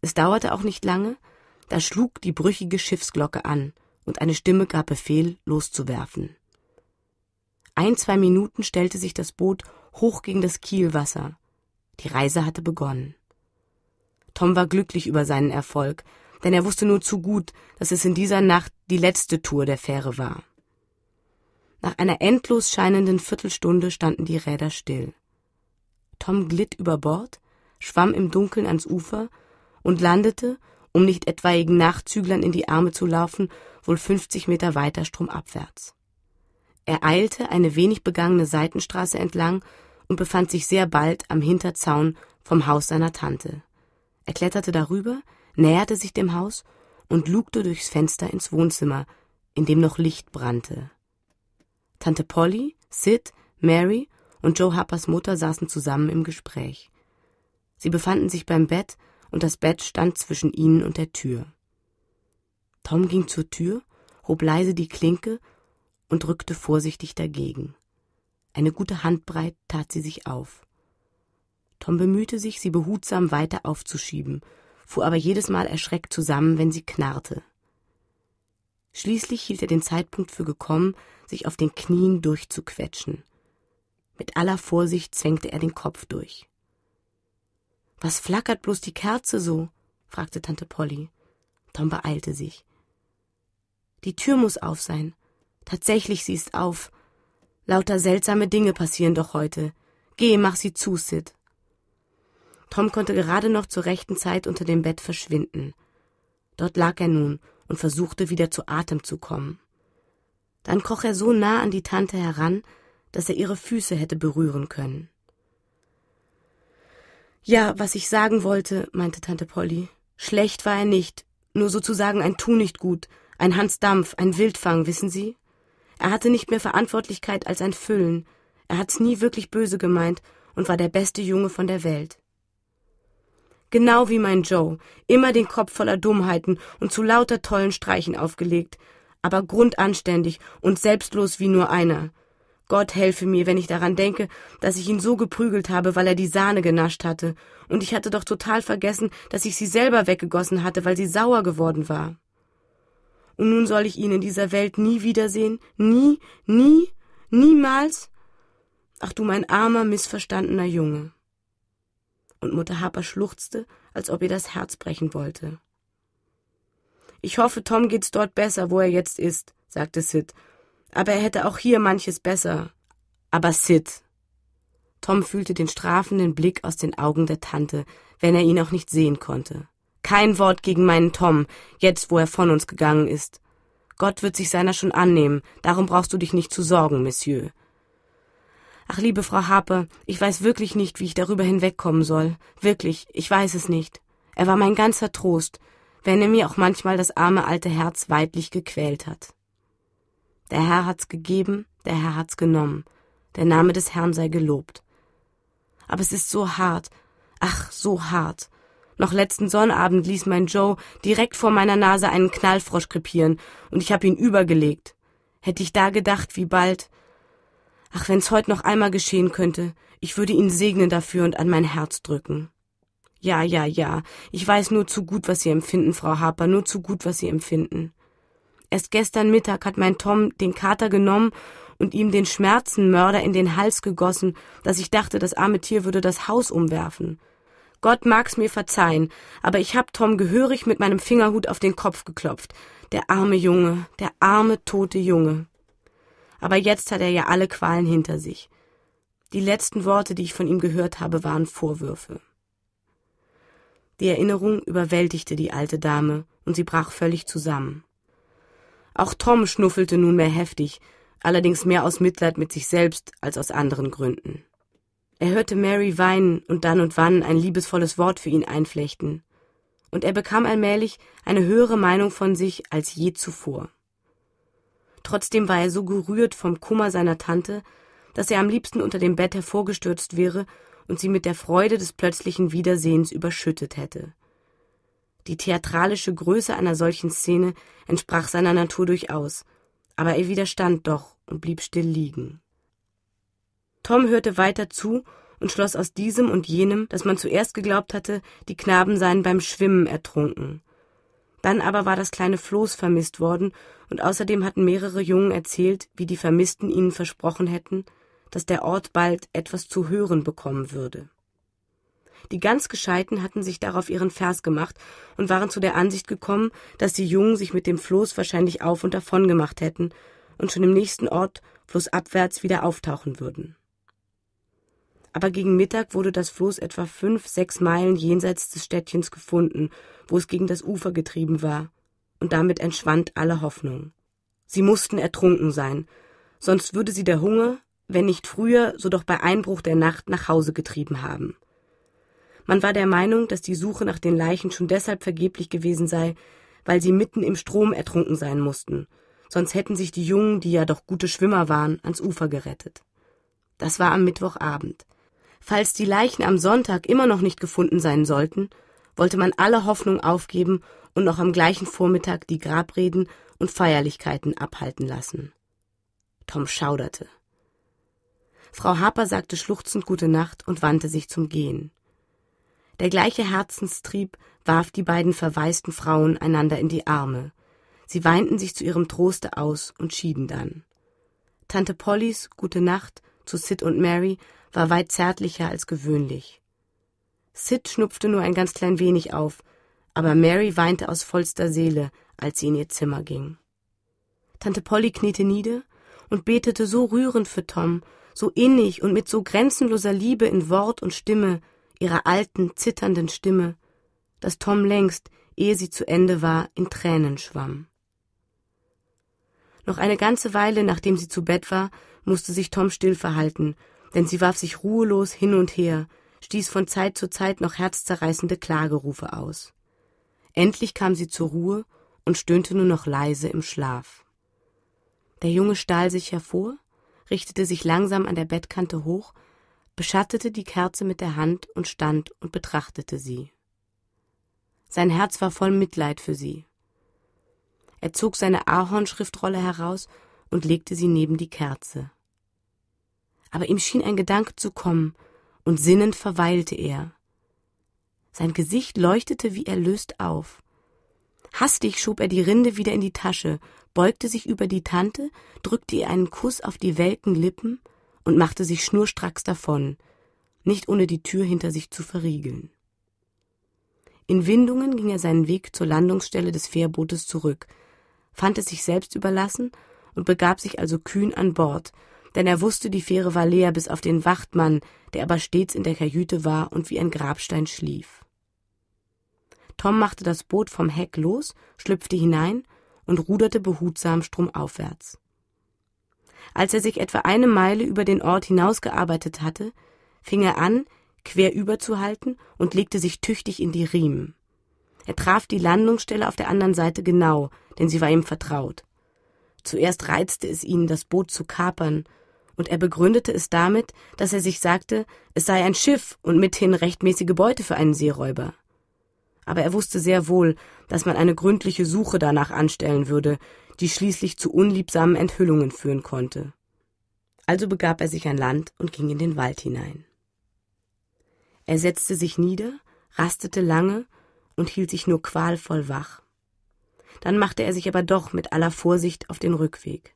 Es dauerte auch nicht lange, da schlug die brüchige Schiffsglocke an, und eine Stimme gab Befehl, loszuwerfen. Ein, zwei Minuten stellte sich das Boot hoch gegen das Kielwasser. Die Reise hatte begonnen. Tom war glücklich über seinen Erfolg, denn er wusste nur zu gut, dass es in dieser Nacht die letzte Tour der Fähre war. Nach einer endlos scheinenden Viertelstunde standen die Räder still. Tom glitt über Bord, schwamm im Dunkeln ans Ufer und landete, um nicht etwaigen Nachzüglern in die Arme zu laufen, wohl 50 Meter weiter stromabwärts. Er eilte eine wenig begangene Seitenstraße entlang und befand sich sehr bald am Hinterzaun vom Haus seiner Tante. Er kletterte darüber, näherte sich dem Haus und lugte durchs Fenster ins Wohnzimmer, in dem noch Licht brannte. Tante Polly, Sid, Mary und Joe Harpers Mutter saßen zusammen im Gespräch. Sie befanden sich beim Bett und das Bett stand zwischen ihnen und der Tür. Tom ging zur Tür, hob leise die Klinke und rückte vorsichtig dagegen. Eine gute Handbreit tat sie sich auf. Tom bemühte sich, sie behutsam weiter aufzuschieben, fuhr aber jedes Mal erschreckt zusammen, wenn sie knarrte. Schließlich hielt er den Zeitpunkt für gekommen, sich auf den Knien durchzuquetschen. Mit aller Vorsicht zwängte er den Kopf durch. Was flackert bloß die Kerze so? fragte Tante Polly. Tom beeilte sich. Die Tür muss auf sein. Tatsächlich, sie ist auf. Lauter seltsame Dinge passieren doch heute. Geh, mach sie zu, Sid. Tom konnte gerade noch zur rechten Zeit unter dem Bett verschwinden. Dort lag er nun und versuchte wieder zu Atem zu kommen. Dann kroch er so nah an die Tante heran, dass er ihre Füße hätte berühren können. Ja, was ich sagen wollte, meinte Tante Polly. Schlecht war er nicht, nur sozusagen ein Tu nicht gut, ein Hans Dampf, ein Wildfang, wissen Sie? Er hatte nicht mehr Verantwortlichkeit als ein Füllen. Er hat's nie wirklich böse gemeint und war der beste Junge von der Welt. Genau wie mein Joe, immer den Kopf voller Dummheiten und zu lauter tollen Streichen aufgelegt, aber grundanständig und selbstlos wie nur einer. Gott helfe mir, wenn ich daran denke, dass ich ihn so geprügelt habe, weil er die Sahne genascht hatte, und ich hatte doch total vergessen, dass ich sie selber weggegossen hatte, weil sie sauer geworden war. Und nun soll ich ihn in dieser Welt nie wiedersehen, nie, nie, niemals? Ach du mein armer, missverstandener Junge. Und Mutter Harper schluchzte, als ob ihr das Herz brechen wollte. Ich hoffe, Tom geht's dort besser, wo er jetzt ist, sagte Sid aber er hätte auch hier manches besser. Aber Sid. Tom fühlte den strafenden Blick aus den Augen der Tante, wenn er ihn auch nicht sehen konnte. Kein Wort gegen meinen Tom, jetzt wo er von uns gegangen ist. Gott wird sich seiner schon annehmen, darum brauchst du dich nicht zu sorgen, Monsieur. Ach, liebe Frau Harper, ich weiß wirklich nicht, wie ich darüber hinwegkommen soll. Wirklich, ich weiß es nicht. Er war mein ganzer Trost, wenn er mir auch manchmal das arme alte Herz weidlich gequält hat. Der Herr hat's gegeben, der Herr hat's genommen. Der Name des Herrn sei gelobt. Aber es ist so hart, ach, so hart. Noch letzten Sonnabend ließ mein Joe direkt vor meiner Nase einen Knallfrosch krepieren und ich hab ihn übergelegt. Hätte ich da gedacht, wie bald. Ach, wenn's heut noch einmal geschehen könnte, ich würde ihn segnen dafür und an mein Herz drücken. Ja, ja, ja, ich weiß nur zu gut, was Sie empfinden, Frau Harper, nur zu gut, was Sie empfinden. Erst gestern Mittag hat mein Tom den Kater genommen und ihm den Schmerzenmörder in den Hals gegossen, dass ich dachte, das arme Tier würde das Haus umwerfen. Gott mag's mir verzeihen, aber ich hab Tom gehörig mit meinem Fingerhut auf den Kopf geklopft. Der arme Junge, der arme tote Junge. Aber jetzt hat er ja alle Qualen hinter sich. Die letzten Worte, die ich von ihm gehört habe, waren Vorwürfe. Die Erinnerung überwältigte die alte Dame, und sie brach völlig zusammen. Auch Tom schnuffelte nunmehr heftig, allerdings mehr aus Mitleid mit sich selbst als aus anderen Gründen. Er hörte Mary weinen und dann und wann ein liebesvolles Wort für ihn einflechten, und er bekam allmählich eine höhere Meinung von sich als je zuvor. Trotzdem war er so gerührt vom Kummer seiner Tante, dass er am liebsten unter dem Bett hervorgestürzt wäre und sie mit der Freude des plötzlichen Wiedersehens überschüttet hätte. Die theatralische Größe einer solchen Szene entsprach seiner Natur durchaus, aber er widerstand doch und blieb still liegen. Tom hörte weiter zu und schloss aus diesem und jenem, dass man zuerst geglaubt hatte, die Knaben seien beim Schwimmen ertrunken. Dann aber war das kleine Floß vermisst worden, und außerdem hatten mehrere Jungen erzählt, wie die Vermissten ihnen versprochen hätten, dass der Ort bald etwas zu hören bekommen würde. Die ganz Gescheiten hatten sich darauf ihren Vers gemacht und waren zu der Ansicht gekommen, dass die Jungen sich mit dem Floß wahrscheinlich auf und davon gemacht hätten und schon im nächsten Ort flussabwärts wieder auftauchen würden. Aber gegen Mittag wurde das Floß etwa fünf, sechs Meilen jenseits des Städtchens gefunden, wo es gegen das Ufer getrieben war, und damit entschwand alle Hoffnung. Sie mussten ertrunken sein, sonst würde sie der Hunger, wenn nicht früher, so doch bei Einbruch der Nacht nach Hause getrieben haben. Man war der Meinung, dass die Suche nach den Leichen schon deshalb vergeblich gewesen sei, weil sie mitten im Strom ertrunken sein mussten, sonst hätten sich die Jungen, die ja doch gute Schwimmer waren, ans Ufer gerettet. Das war am Mittwochabend. Falls die Leichen am Sonntag immer noch nicht gefunden sein sollten, wollte man alle Hoffnung aufgeben und noch am gleichen Vormittag die Grabreden und Feierlichkeiten abhalten lassen. Tom schauderte. Frau Harper sagte schluchzend gute Nacht und wandte sich zum Gehen. Der gleiche Herzenstrieb warf die beiden verwaisten Frauen einander in die Arme. Sie weinten sich zu ihrem Troste aus und schieden dann. Tante Pollys Gute Nacht zu Sid und Mary war weit zärtlicher als gewöhnlich. Sid schnupfte nur ein ganz klein wenig auf, aber Mary weinte aus vollster Seele, als sie in ihr Zimmer ging. Tante Polly kniete nieder und betete so rührend für Tom, so innig und mit so grenzenloser Liebe in Wort und Stimme, ihrer alten, zitternden Stimme, dass Tom längst, ehe sie zu Ende war, in Tränen schwamm. Noch eine ganze Weile, nachdem sie zu Bett war, musste sich Tom still verhalten, denn sie warf sich ruhelos hin und her, stieß von Zeit zu Zeit noch herzzerreißende Klagerufe aus. Endlich kam sie zur Ruhe und stöhnte nur noch leise im Schlaf. Der Junge stahl sich hervor, richtete sich langsam an der Bettkante hoch beschattete die Kerze mit der Hand und stand und betrachtete sie. Sein Herz war voll Mitleid für sie. Er zog seine Ahornschriftrolle heraus und legte sie neben die Kerze. Aber ihm schien ein Gedanke zu kommen, und sinnend verweilte er. Sein Gesicht leuchtete wie erlöst auf. Hastig schob er die Rinde wieder in die Tasche, beugte sich über die Tante, drückte ihr einen Kuss auf die welken Lippen und machte sich schnurstracks davon, nicht ohne die Tür hinter sich zu verriegeln. In Windungen ging er seinen Weg zur Landungsstelle des Fährbootes zurück, fand es sich selbst überlassen und begab sich also kühn an Bord, denn er wusste, die Fähre war leer bis auf den Wachtmann, der aber stets in der Kajüte war und wie ein Grabstein schlief. Tom machte das Boot vom Heck los, schlüpfte hinein und ruderte behutsam stromaufwärts. Als er sich etwa eine Meile über den Ort hinausgearbeitet hatte, fing er an, quer überzuhalten und legte sich tüchtig in die Riemen. Er traf die Landungsstelle auf der anderen Seite genau, denn sie war ihm vertraut. Zuerst reizte es ihn, das Boot zu kapern, und er begründete es damit, dass er sich sagte, es sei ein Schiff und mithin rechtmäßige Beute für einen Seeräuber. Aber er wusste sehr wohl, dass man eine gründliche Suche danach anstellen würde, die schließlich zu unliebsamen Enthüllungen führen konnte. Also begab er sich an Land und ging in den Wald hinein. Er setzte sich nieder, rastete lange und hielt sich nur qualvoll wach. Dann machte er sich aber doch mit aller Vorsicht auf den Rückweg.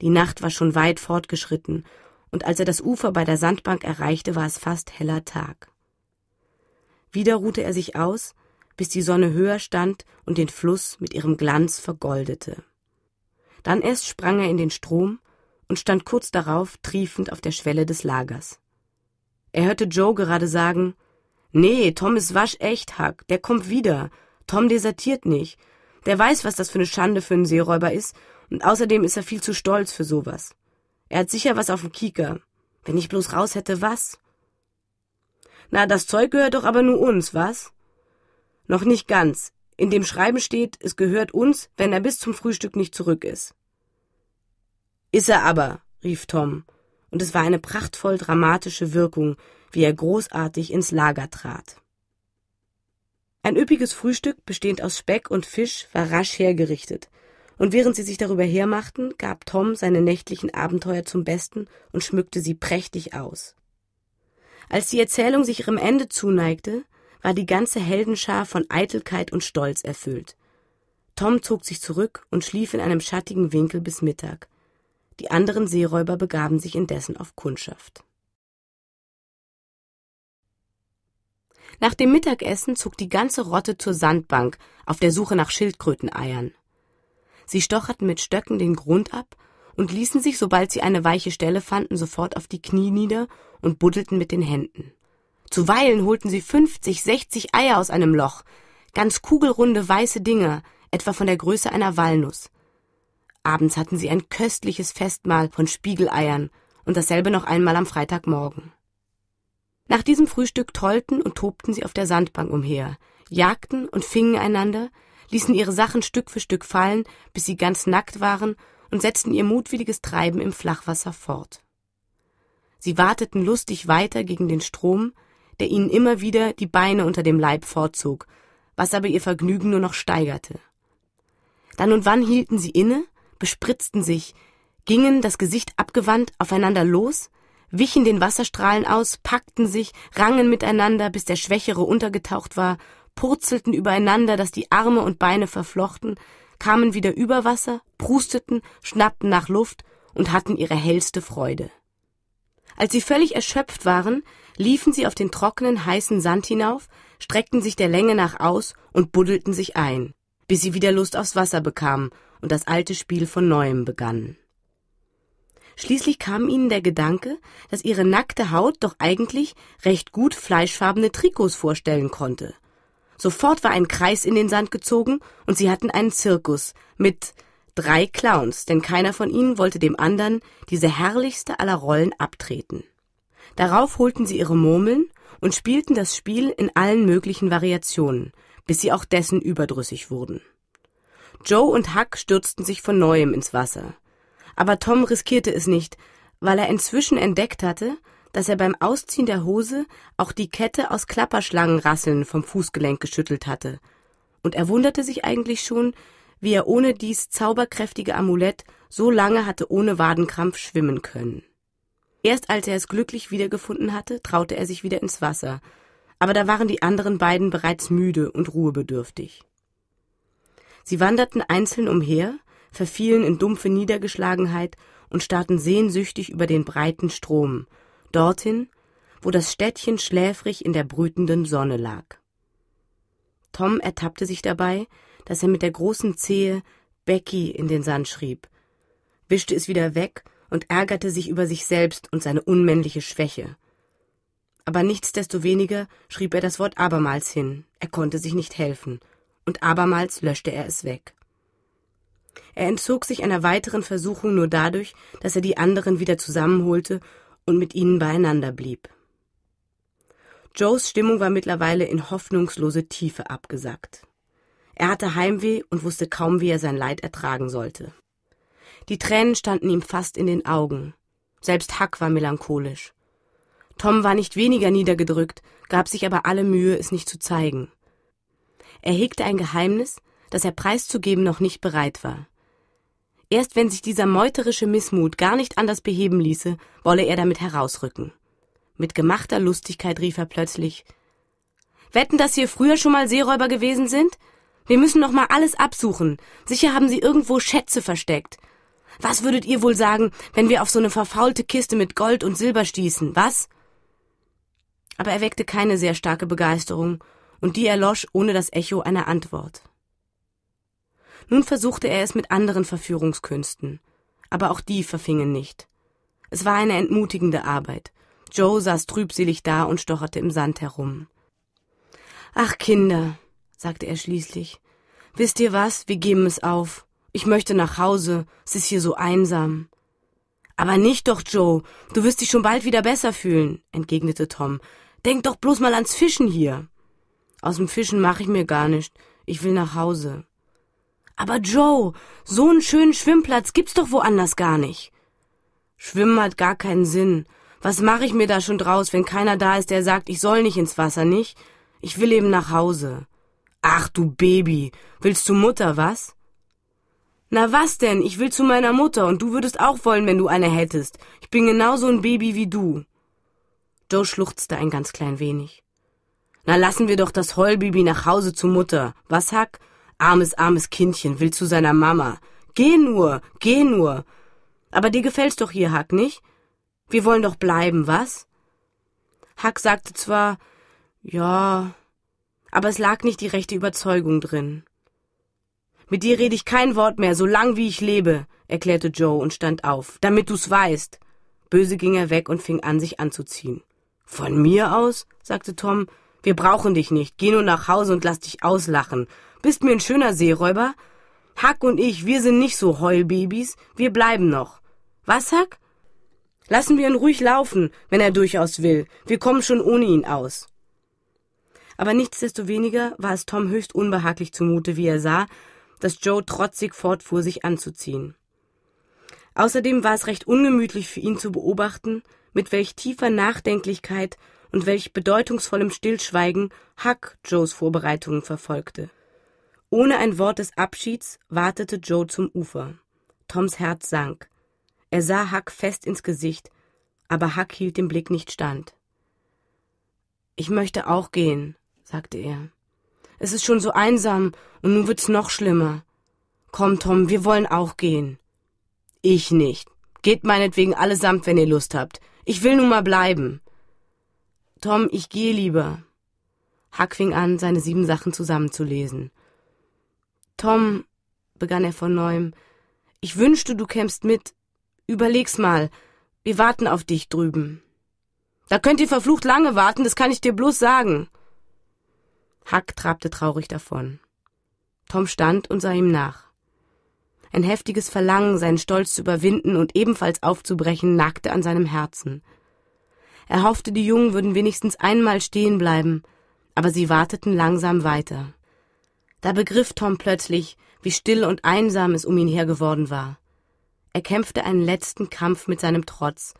Die Nacht war schon weit fortgeschritten, und als er das Ufer bei der Sandbank erreichte, war es fast heller Tag. Wieder ruhte er sich aus bis die Sonne höher stand und den Fluss mit ihrem Glanz vergoldete. Dann erst sprang er in den Strom und stand kurz darauf triefend auf der Schwelle des Lagers. Er hörte Joe gerade sagen Nee, Tom ist waschecht, Huck, der kommt wieder. Tom desertiert nicht. Der weiß, was das für eine Schande für einen Seeräuber ist, und außerdem ist er viel zu stolz für sowas. Er hat sicher was auf dem Kieker. Wenn ich bloß raus hätte, was? Na, das Zeug gehört doch aber nur uns, was? Noch nicht ganz. In dem Schreiben steht, es gehört uns, wenn er bis zum Frühstück nicht zurück ist. Ist er aber, rief Tom, und es war eine prachtvoll dramatische Wirkung, wie er großartig ins Lager trat. Ein üppiges Frühstück, bestehend aus Speck und Fisch, war rasch hergerichtet, und während sie sich darüber hermachten, gab Tom seine nächtlichen Abenteuer zum Besten und schmückte sie prächtig aus. Als die Erzählung sich ihrem Ende zuneigte, war die ganze Heldenschar von Eitelkeit und Stolz erfüllt. Tom zog sich zurück und schlief in einem schattigen Winkel bis Mittag. Die anderen Seeräuber begaben sich indessen auf Kundschaft. Nach dem Mittagessen zog die ganze Rotte zur Sandbank auf der Suche nach Schildkröteneiern. Sie stocherten mit Stöcken den Grund ab und ließen sich, sobald sie eine weiche Stelle fanden, sofort auf die Knie nieder und buddelten mit den Händen. Zuweilen holten sie 50, 60 Eier aus einem Loch, ganz kugelrunde weiße Dinger, etwa von der Größe einer Walnuss. Abends hatten sie ein köstliches Festmahl von Spiegeleiern und dasselbe noch einmal am Freitagmorgen. Nach diesem Frühstück trollten und tobten sie auf der Sandbank umher, jagten und fingen einander, ließen ihre Sachen Stück für Stück fallen, bis sie ganz nackt waren und setzten ihr mutwilliges Treiben im Flachwasser fort. Sie wateten lustig weiter gegen den Strom, der ihnen immer wieder die Beine unter dem Leib vorzog, was aber ihr Vergnügen nur noch steigerte. Dann und wann hielten sie inne, bespritzten sich, gingen, das Gesicht abgewandt, aufeinander los, wichen den Wasserstrahlen aus, packten sich, rangen miteinander, bis der Schwächere untergetaucht war, purzelten übereinander, dass die Arme und Beine verflochten, kamen wieder über Wasser, prusteten, schnappten nach Luft und hatten ihre hellste Freude. Als sie völlig erschöpft waren, liefen sie auf den trockenen, heißen Sand hinauf, streckten sich der Länge nach aus und buddelten sich ein, bis sie wieder Lust aufs Wasser bekamen und das alte Spiel von neuem begannen. Schließlich kam ihnen der Gedanke, dass ihre nackte Haut doch eigentlich recht gut fleischfarbene Trikots vorstellen konnte. Sofort war ein Kreis in den Sand gezogen und sie hatten einen Zirkus mit drei Clowns, denn keiner von ihnen wollte dem anderen diese herrlichste aller Rollen abtreten. Darauf holten sie ihre Murmeln und spielten das Spiel in allen möglichen Variationen, bis sie auch dessen überdrüssig wurden. Joe und Huck stürzten sich von neuem ins Wasser. Aber Tom riskierte es nicht, weil er inzwischen entdeckt hatte, dass er beim Ausziehen der Hose auch die Kette aus Klapperschlangenrasseln vom Fußgelenk geschüttelt hatte. Und er wunderte sich eigentlich schon, wie er ohne dies zauberkräftige Amulett so lange hatte ohne Wadenkrampf schwimmen können. Erst als er es glücklich wiedergefunden hatte, traute er sich wieder ins Wasser, aber da waren die anderen beiden bereits müde und ruhebedürftig. Sie wanderten einzeln umher, verfielen in dumpfe Niedergeschlagenheit und starrten sehnsüchtig über den breiten Strom, dorthin, wo das Städtchen schläfrig in der brütenden Sonne lag. Tom ertappte sich dabei, dass er mit der großen Zehe Becky in den Sand schrieb, wischte es wieder weg und ärgerte sich über sich selbst und seine unmännliche Schwäche. Aber nichtsdestoweniger schrieb er das Wort abermals hin, er konnte sich nicht helfen, und abermals löschte er es weg. Er entzog sich einer weiteren Versuchung nur dadurch, dass er die anderen wieder zusammenholte und mit ihnen beieinander blieb. Joes Stimmung war mittlerweile in hoffnungslose Tiefe abgesackt. Er hatte Heimweh und wusste kaum, wie er sein Leid ertragen sollte. Die Tränen standen ihm fast in den Augen. Selbst Huck war melancholisch. Tom war nicht weniger niedergedrückt, gab sich aber alle Mühe, es nicht zu zeigen. Er hegte ein Geheimnis, das er preiszugeben noch nicht bereit war. Erst wenn sich dieser meuterische Missmut gar nicht anders beheben ließe, wolle er damit herausrücken. Mit gemachter Lustigkeit rief er plötzlich Wetten, dass hier früher schon mal Seeräuber gewesen sind? Wir müssen noch mal alles absuchen. Sicher haben sie irgendwo Schätze versteckt. Was würdet ihr wohl sagen, wenn wir auf so eine verfaulte Kiste mit Gold und Silber stießen, was? Aber er weckte keine sehr starke Begeisterung, und die erlosch ohne das Echo einer Antwort. Nun versuchte er es mit anderen Verführungskünsten, aber auch die verfingen nicht. Es war eine entmutigende Arbeit. Joe saß trübselig da und stocherte im Sand herum. Ach Kinder, sagte er schließlich. Wisst ihr was? Wir geben es auf. Ich möchte nach Hause. Es ist hier so einsam. Aber nicht doch, Joe. Du wirst dich schon bald wieder besser fühlen, entgegnete Tom. Denk doch bloß mal ans Fischen hier. Aus dem Fischen mache ich mir gar nicht. Ich will nach Hause. Aber Joe, so einen schönen Schwimmplatz gibt's doch woanders gar nicht. Schwimmen hat gar keinen Sinn. Was mache ich mir da schon draus, wenn keiner da ist, der sagt, ich soll nicht ins Wasser, nicht? Ich will eben nach Hause. Ach du Baby, willst du Mutter, was? Na was denn? Ich will zu meiner Mutter und du würdest auch wollen, wenn du eine hättest. Ich bin genauso ein Baby wie du. Joe schluchzte ein ganz klein wenig. Na lassen wir doch das Heulbaby nach Hause zu Mutter. Was, Hack? Armes, armes Kindchen will zu seiner Mama. Geh nur, geh nur. Aber dir gefällt's doch hier, Hack, nicht? Wir wollen doch bleiben, was? Hack sagte zwar, ja, aber es lag nicht die rechte Überzeugung drin. Mit dir rede ich kein Wort mehr, so lang wie ich lebe, erklärte Joe und stand auf, damit du's weißt. Böse ging er weg und fing an, sich anzuziehen. Von mir aus? sagte Tom. Wir brauchen dich nicht. Geh nur nach Hause und lass dich auslachen. Bist mir ein schöner Seeräuber? Huck und ich, wir sind nicht so Heulbabys. Wir bleiben noch. Was, Huck? Lassen wir ihn ruhig laufen, wenn er durchaus will. Wir kommen schon ohne ihn aus. Aber nichtsdestoweniger war es Tom höchst unbehaglich zumute, wie er sah, dass Joe trotzig fortfuhr, sich anzuziehen. Außerdem war es recht ungemütlich für ihn zu beobachten, mit welch tiefer Nachdenklichkeit und welch bedeutungsvollem Stillschweigen Huck Joes Vorbereitungen verfolgte. Ohne ein Wort des Abschieds wartete Joe zum Ufer. Toms Herz sank. Er sah Huck fest ins Gesicht, aber Huck hielt dem Blick nicht stand. Ich möchte auch gehen, sagte er. Es ist schon so einsam und nun wird's noch schlimmer. Komm, Tom, wir wollen auch gehen. Ich nicht. Geht meinetwegen allesamt, wenn ihr Lust habt. Ich will nun mal bleiben. Tom, ich gehe lieber. Huck fing an, seine sieben Sachen zusammenzulesen. Tom, begann er von neuem, ich wünschte, du kämst mit. Überleg's mal. Wir warten auf dich drüben. Da könnt ihr verflucht lange warten, das kann ich dir bloß sagen. Huck trabte traurig davon. Tom stand und sah ihm nach. Ein heftiges Verlangen, seinen Stolz zu überwinden und ebenfalls aufzubrechen, nagte an seinem Herzen. Er hoffte, die Jungen würden wenigstens einmal stehen bleiben, aber sie warteten langsam weiter. Da begriff Tom plötzlich, wie still und einsam es um ihn her geworden war. Er kämpfte einen letzten Kampf mit seinem Trotz,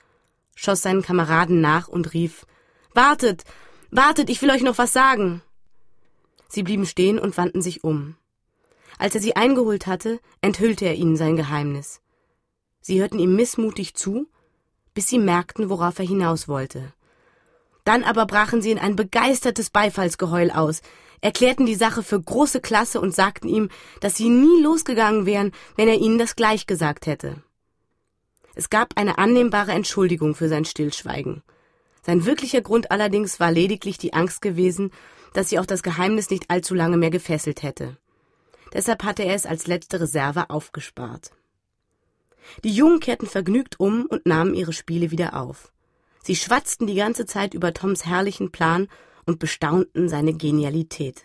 schoss seinen Kameraden nach und rief Wartet, wartet, ich will euch noch was sagen. Sie blieben stehen und wandten sich um. Als er sie eingeholt hatte, enthüllte er ihnen sein Geheimnis. Sie hörten ihm missmutig zu, bis sie merkten, worauf er hinaus wollte. Dann aber brachen sie in ein begeistertes Beifallsgeheul aus, erklärten die Sache für große Klasse und sagten ihm, dass sie nie losgegangen wären, wenn er ihnen das gleich gesagt hätte. Es gab eine annehmbare Entschuldigung für sein Stillschweigen. Sein wirklicher Grund allerdings war lediglich die Angst gewesen, dass sie auch das Geheimnis nicht allzu lange mehr gefesselt hätte. Deshalb hatte er es als letzte Reserve aufgespart. Die Jungen kehrten vergnügt um und nahmen ihre Spiele wieder auf. Sie schwatzten die ganze Zeit über Toms herrlichen Plan und bestaunten seine Genialität.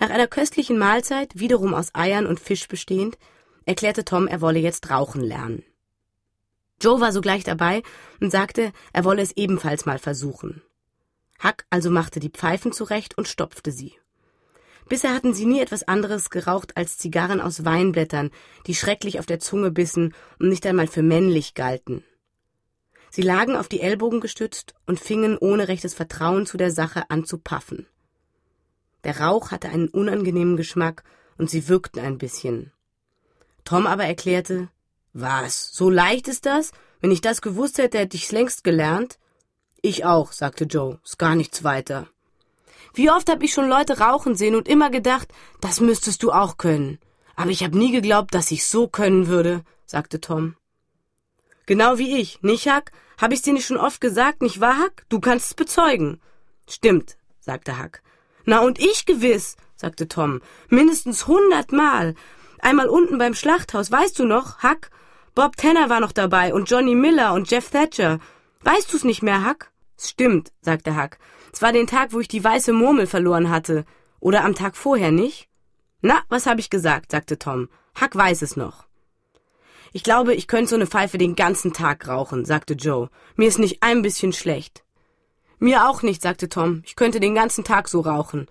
Nach einer köstlichen Mahlzeit, wiederum aus Eiern und Fisch bestehend, erklärte Tom, er wolle jetzt rauchen lernen. Joe war sogleich dabei und sagte, er wolle es ebenfalls mal versuchen. Huck also machte die Pfeifen zurecht und stopfte sie. Bisher hatten sie nie etwas anderes geraucht als Zigarren aus Weinblättern, die schrecklich auf der Zunge bissen und nicht einmal für männlich galten. Sie lagen auf die Ellbogen gestützt und fingen ohne rechtes Vertrauen zu der Sache an zu paffen. Der Rauch hatte einen unangenehmen Geschmack und sie wirkten ein bisschen. Tom aber erklärte, was, so leicht ist das? Wenn ich das gewusst hätte, hätte ich's längst gelernt. Ich auch, sagte Joe. Ist gar nichts weiter. Wie oft habe ich schon Leute rauchen sehen und immer gedacht, das müsstest du auch können. Aber ich habe nie geglaubt, dass ich so können würde, sagte Tom. Genau wie ich, nicht Huck? Hab ich's dir nicht schon oft gesagt, nicht wahr, Huck? Du kannst es bezeugen. Stimmt, sagte Huck. Na und ich gewiss, sagte Tom. Mindestens hundertmal. Einmal unten beim Schlachthaus, weißt du noch, Huck? Bob Tanner war noch dabei und Johnny Miller und Jeff Thatcher. Weißt du's nicht mehr, Huck? Es stimmt, sagte Huck. Es war den Tag, wo ich die weiße Murmel verloren hatte. Oder am Tag vorher nicht? Na, was habe ich gesagt, sagte Tom. Huck weiß es noch. Ich glaube, ich könnte so eine Pfeife den ganzen Tag rauchen, sagte Joe. Mir ist nicht ein bisschen schlecht. Mir auch nicht, sagte Tom. Ich könnte den ganzen Tag so rauchen.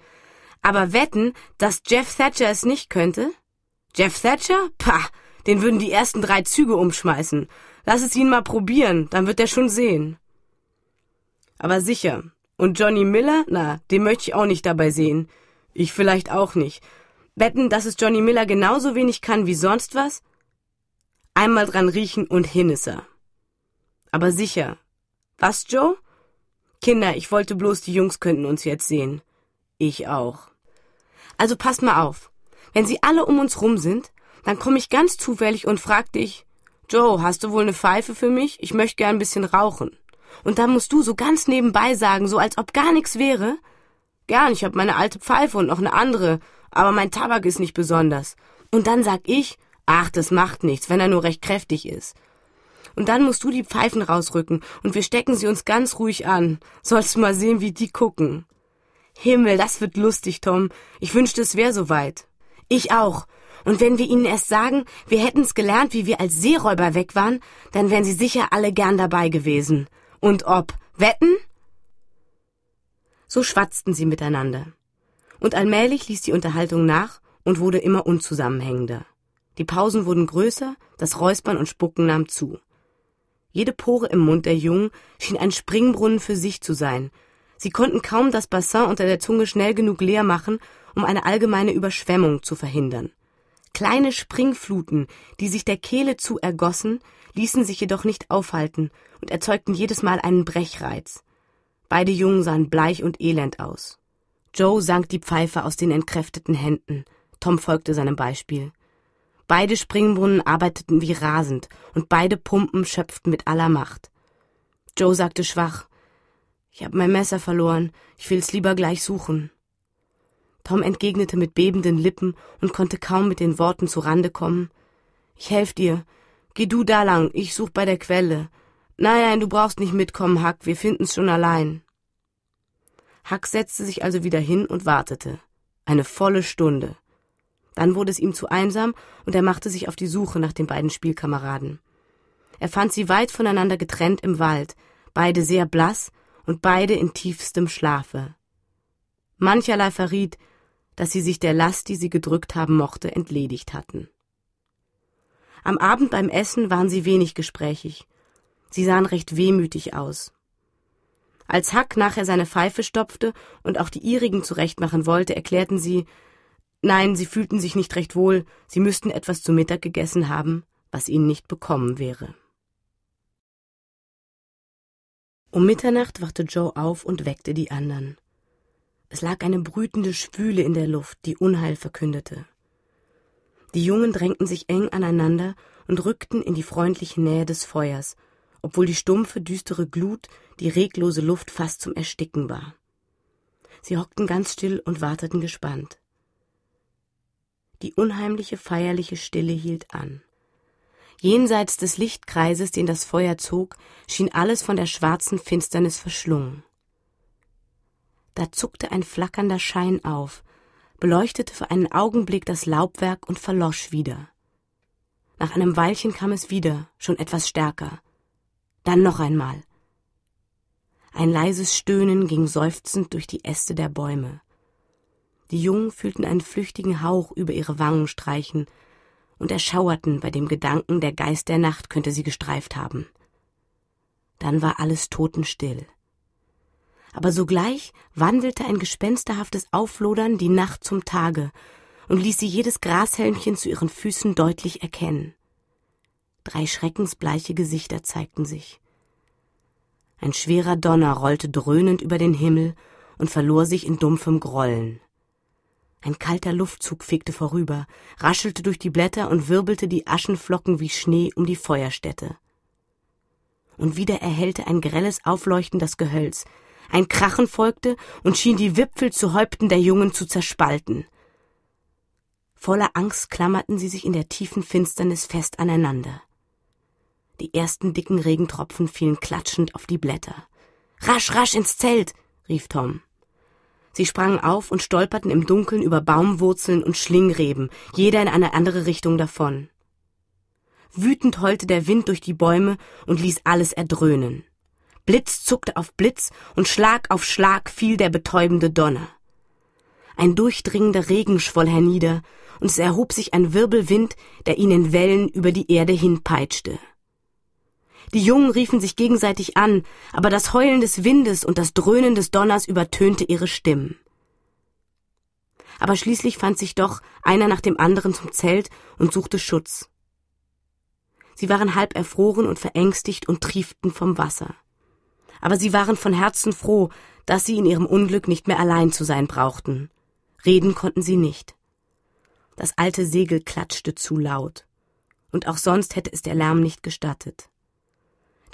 Aber wetten, dass Jeff Thatcher es nicht könnte? Jeff Thatcher? Pah, den würden die ersten drei Züge umschmeißen. Lass es ihn mal probieren, dann wird er schon sehen aber sicher. Und Johnny Miller? Na, den möchte ich auch nicht dabei sehen. Ich vielleicht auch nicht. Wetten, dass es Johnny Miller genauso wenig kann wie sonst was? Einmal dran riechen und hin ist er. Aber sicher. Was, Joe? Kinder, ich wollte bloß, die Jungs könnten uns jetzt sehen. Ich auch. Also passt mal auf. Wenn sie alle um uns rum sind, dann komme ich ganz zufällig und frag dich, Joe, hast du wohl eine Pfeife für mich? Ich möchte gern ein bisschen rauchen. Und dann musst du so ganz nebenbei sagen, so als ob gar nichts wäre. Gern, ich hab meine alte Pfeife und noch eine andere, aber mein Tabak ist nicht besonders. Und dann sag ich, ach, das macht nichts, wenn er nur recht kräftig ist. Und dann musst du die Pfeifen rausrücken und wir stecken sie uns ganz ruhig an. Sollst du mal sehen, wie die gucken. Himmel, das wird lustig, Tom. Ich wünschte, es wäre soweit. Ich auch. Und wenn wir ihnen erst sagen, wir hätten's gelernt, wie wir als Seeräuber weg waren, dann wären sie sicher alle gern dabei gewesen. Und ob wetten? So schwatzten sie miteinander. Und allmählich ließ die Unterhaltung nach und wurde immer unzusammenhängender. Die Pausen wurden größer, das Räuspern und Spucken nahm zu. Jede Pore im Mund der Jungen schien ein Springbrunnen für sich zu sein. Sie konnten kaum das Bassin unter der Zunge schnell genug leer machen, um eine allgemeine Überschwemmung zu verhindern. Kleine Springfluten, die sich der Kehle zu ergossen, ließen sich jedoch nicht aufhalten und erzeugten jedes Mal einen Brechreiz. Beide Jungen sahen bleich und elend aus. Joe sank die Pfeife aus den entkräfteten Händen. Tom folgte seinem Beispiel. Beide Springbrunnen arbeiteten wie rasend und beide Pumpen schöpften mit aller Macht. Joe sagte schwach, ich habe mein Messer verloren, ich will's lieber gleich suchen. Tom entgegnete mit bebenden Lippen und konnte kaum mit den Worten zu Rande kommen. Ich helf dir, Geh du da lang, ich such bei der Quelle. Nein, nein, du brauchst nicht mitkommen, Hack, wir finden's schon allein. Hack setzte sich also wieder hin und wartete. Eine volle Stunde. Dann wurde es ihm zu einsam und er machte sich auf die Suche nach den beiden Spielkameraden. Er fand sie weit voneinander getrennt im Wald, beide sehr blass und beide in tiefstem Schlafe. Mancherlei verriet, dass sie sich der Last, die sie gedrückt haben mochte, entledigt hatten. Am Abend beim Essen waren sie wenig gesprächig. Sie sahen recht wehmütig aus. Als Hack nachher seine Pfeife stopfte und auch die ihrigen zurechtmachen wollte, erklärten sie, nein, sie fühlten sich nicht recht wohl, sie müssten etwas zu Mittag gegessen haben, was ihnen nicht bekommen wäre. Um Mitternacht wachte Joe auf und weckte die anderen. Es lag eine brütende Schwüle in der Luft, die Unheil verkündete. Die Jungen drängten sich eng aneinander und rückten in die freundliche Nähe des Feuers, obwohl die stumpfe, düstere Glut, die reglose Luft fast zum Ersticken war. Sie hockten ganz still und warteten gespannt. Die unheimliche, feierliche Stille hielt an. Jenseits des Lichtkreises, den das Feuer zog, schien alles von der schwarzen Finsternis verschlungen. Da zuckte ein flackernder Schein auf, beleuchtete für einen Augenblick das Laubwerk und verlosch wieder. Nach einem Weilchen kam es wieder, schon etwas stärker. Dann noch einmal. Ein leises Stöhnen ging seufzend durch die Äste der Bäume. Die Jungen fühlten einen flüchtigen Hauch über ihre Wangen streichen und erschauerten bei dem Gedanken, der Geist der Nacht könnte sie gestreift haben. Dann war alles totenstill aber sogleich wandelte ein gespensterhaftes Auflodern die Nacht zum Tage und ließ sie jedes Grashelmchen zu ihren Füßen deutlich erkennen. Drei schreckensbleiche Gesichter zeigten sich. Ein schwerer Donner rollte dröhnend über den Himmel und verlor sich in dumpfem Grollen. Ein kalter Luftzug fegte vorüber, raschelte durch die Blätter und wirbelte die Aschenflocken wie Schnee um die Feuerstätte. Und wieder erhellte ein grelles Aufleuchten das Gehölz, ein Krachen folgte und schien die Wipfel zu Häupten der Jungen zu zerspalten. Voller Angst klammerten sie sich in der tiefen Finsternis fest aneinander. Die ersten dicken Regentropfen fielen klatschend auf die Blätter. Rasch, rasch ins Zelt, rief Tom. Sie sprangen auf und stolperten im Dunkeln über Baumwurzeln und Schlingreben, jeder in eine andere Richtung davon. Wütend heulte der Wind durch die Bäume und ließ alles erdröhnen. Blitz zuckte auf Blitz und Schlag auf Schlag fiel der betäubende Donner. Ein durchdringender Regen schwoll hernieder, und es erhob sich ein Wirbelwind, der ihn in Wellen über die Erde hinpeitschte. Die Jungen riefen sich gegenseitig an, aber das Heulen des Windes und das Dröhnen des Donners übertönte ihre Stimmen. Aber schließlich fand sich doch einer nach dem anderen zum Zelt und suchte Schutz. Sie waren halb erfroren und verängstigt und trieften vom Wasser aber sie waren von Herzen froh, dass sie in ihrem Unglück nicht mehr allein zu sein brauchten. Reden konnten sie nicht. Das alte Segel klatschte zu laut, und auch sonst hätte es der Lärm nicht gestattet.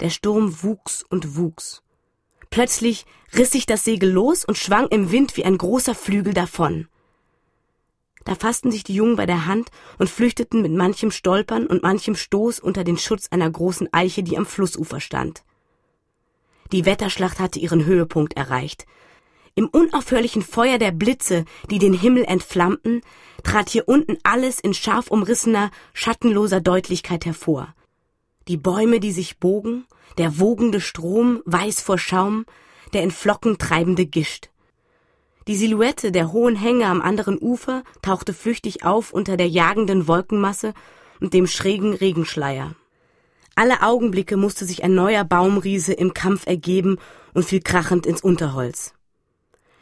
Der Sturm wuchs und wuchs. Plötzlich riss sich das Segel los und schwang im Wind wie ein großer Flügel davon. Da fassten sich die Jungen bei der Hand und flüchteten mit manchem Stolpern und manchem Stoß unter den Schutz einer großen Eiche, die am Flussufer stand. Die Wetterschlacht hatte ihren Höhepunkt erreicht. Im unaufhörlichen Feuer der Blitze, die den Himmel entflammten, trat hier unten alles in scharf umrissener, schattenloser Deutlichkeit hervor. Die Bäume, die sich bogen, der wogende Strom, weiß vor Schaum, der in Flocken treibende Gischt. Die Silhouette der hohen Hänge am anderen Ufer tauchte flüchtig auf unter der jagenden Wolkenmasse und dem schrägen Regenschleier alle Augenblicke musste sich ein neuer Baumriese im Kampf ergeben und fiel krachend ins Unterholz.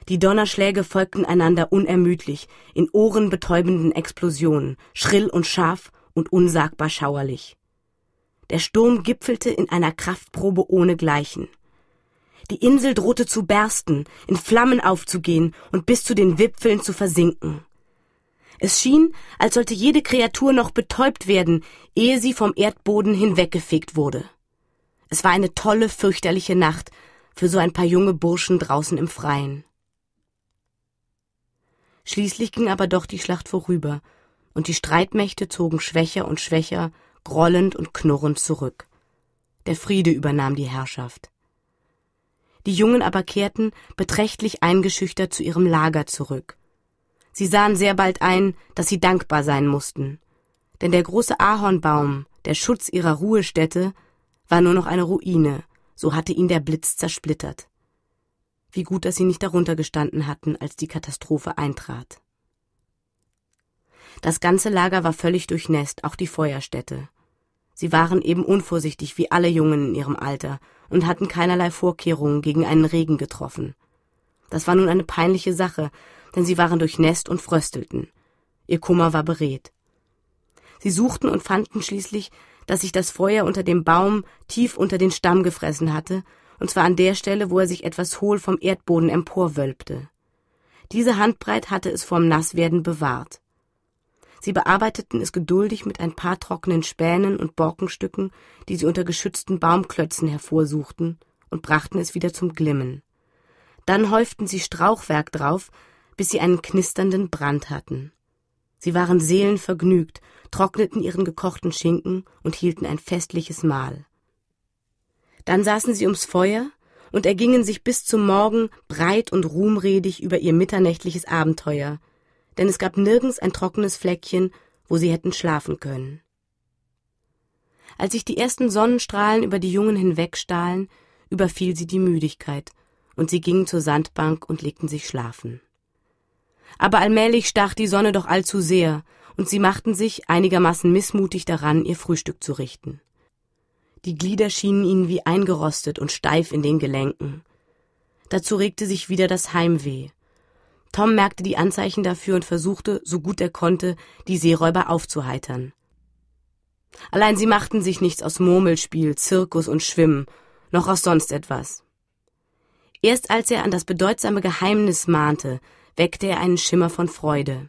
Die Donnerschläge folgten einander unermüdlich, in ohrenbetäubenden Explosionen, schrill und scharf und unsagbar schauerlich. Der Sturm gipfelte in einer Kraftprobe ohnegleichen. Die Insel drohte zu bersten, in Flammen aufzugehen und bis zu den Wipfeln zu versinken. Es schien, als sollte jede Kreatur noch betäubt werden, ehe sie vom Erdboden hinweggefegt wurde. Es war eine tolle, fürchterliche Nacht für so ein paar junge Burschen draußen im Freien. Schließlich ging aber doch die Schlacht vorüber, und die Streitmächte zogen schwächer und schwächer, grollend und knurrend zurück. Der Friede übernahm die Herrschaft. Die Jungen aber kehrten, beträchtlich eingeschüchtert, zu ihrem Lager zurück. Sie sahen sehr bald ein, dass sie dankbar sein mussten, denn der große Ahornbaum, der Schutz ihrer Ruhestätte, war nur noch eine Ruine, so hatte ihn der Blitz zersplittert. Wie gut, dass sie nicht darunter gestanden hatten, als die Katastrophe eintrat. Das ganze Lager war völlig durchnässt, auch die Feuerstätte. Sie waren eben unvorsichtig wie alle Jungen in ihrem Alter und hatten keinerlei Vorkehrungen gegen einen Regen getroffen. Das war nun eine peinliche Sache, denn sie waren durchnässt und fröstelten. Ihr Kummer war beredt. Sie suchten und fanden schließlich, dass sich das Feuer unter dem Baum tief unter den Stamm gefressen hatte, und zwar an der Stelle, wo er sich etwas hohl vom Erdboden emporwölbte. Diese Handbreit hatte es vorm Nasswerden bewahrt. Sie bearbeiteten es geduldig mit ein paar trockenen Spänen und Borkenstücken, die sie unter geschützten Baumklötzen hervorsuchten, und brachten es wieder zum Glimmen. Dann häuften sie Strauchwerk drauf, bis sie einen knisternden Brand hatten. Sie waren seelenvergnügt, trockneten ihren gekochten Schinken und hielten ein festliches Mahl. Dann saßen sie ums Feuer und ergingen sich bis zum Morgen breit und ruhmredig über ihr mitternächtliches Abenteuer, denn es gab nirgends ein trockenes Fleckchen, wo sie hätten schlafen können. Als sich die ersten Sonnenstrahlen über die Jungen hinwegstahlen, überfiel sie die Müdigkeit, und sie gingen zur Sandbank und legten sich schlafen. Aber allmählich stach die Sonne doch allzu sehr, und sie machten sich einigermaßen mißmutig daran, ihr Frühstück zu richten. Die Glieder schienen ihnen wie eingerostet und steif in den Gelenken. Dazu regte sich wieder das Heimweh. Tom merkte die Anzeichen dafür und versuchte, so gut er konnte, die Seeräuber aufzuheitern. Allein sie machten sich nichts aus Murmelspiel, Zirkus und Schwimmen, noch aus sonst etwas. Erst als er an das bedeutsame Geheimnis mahnte, weckte er einen Schimmer von Freude.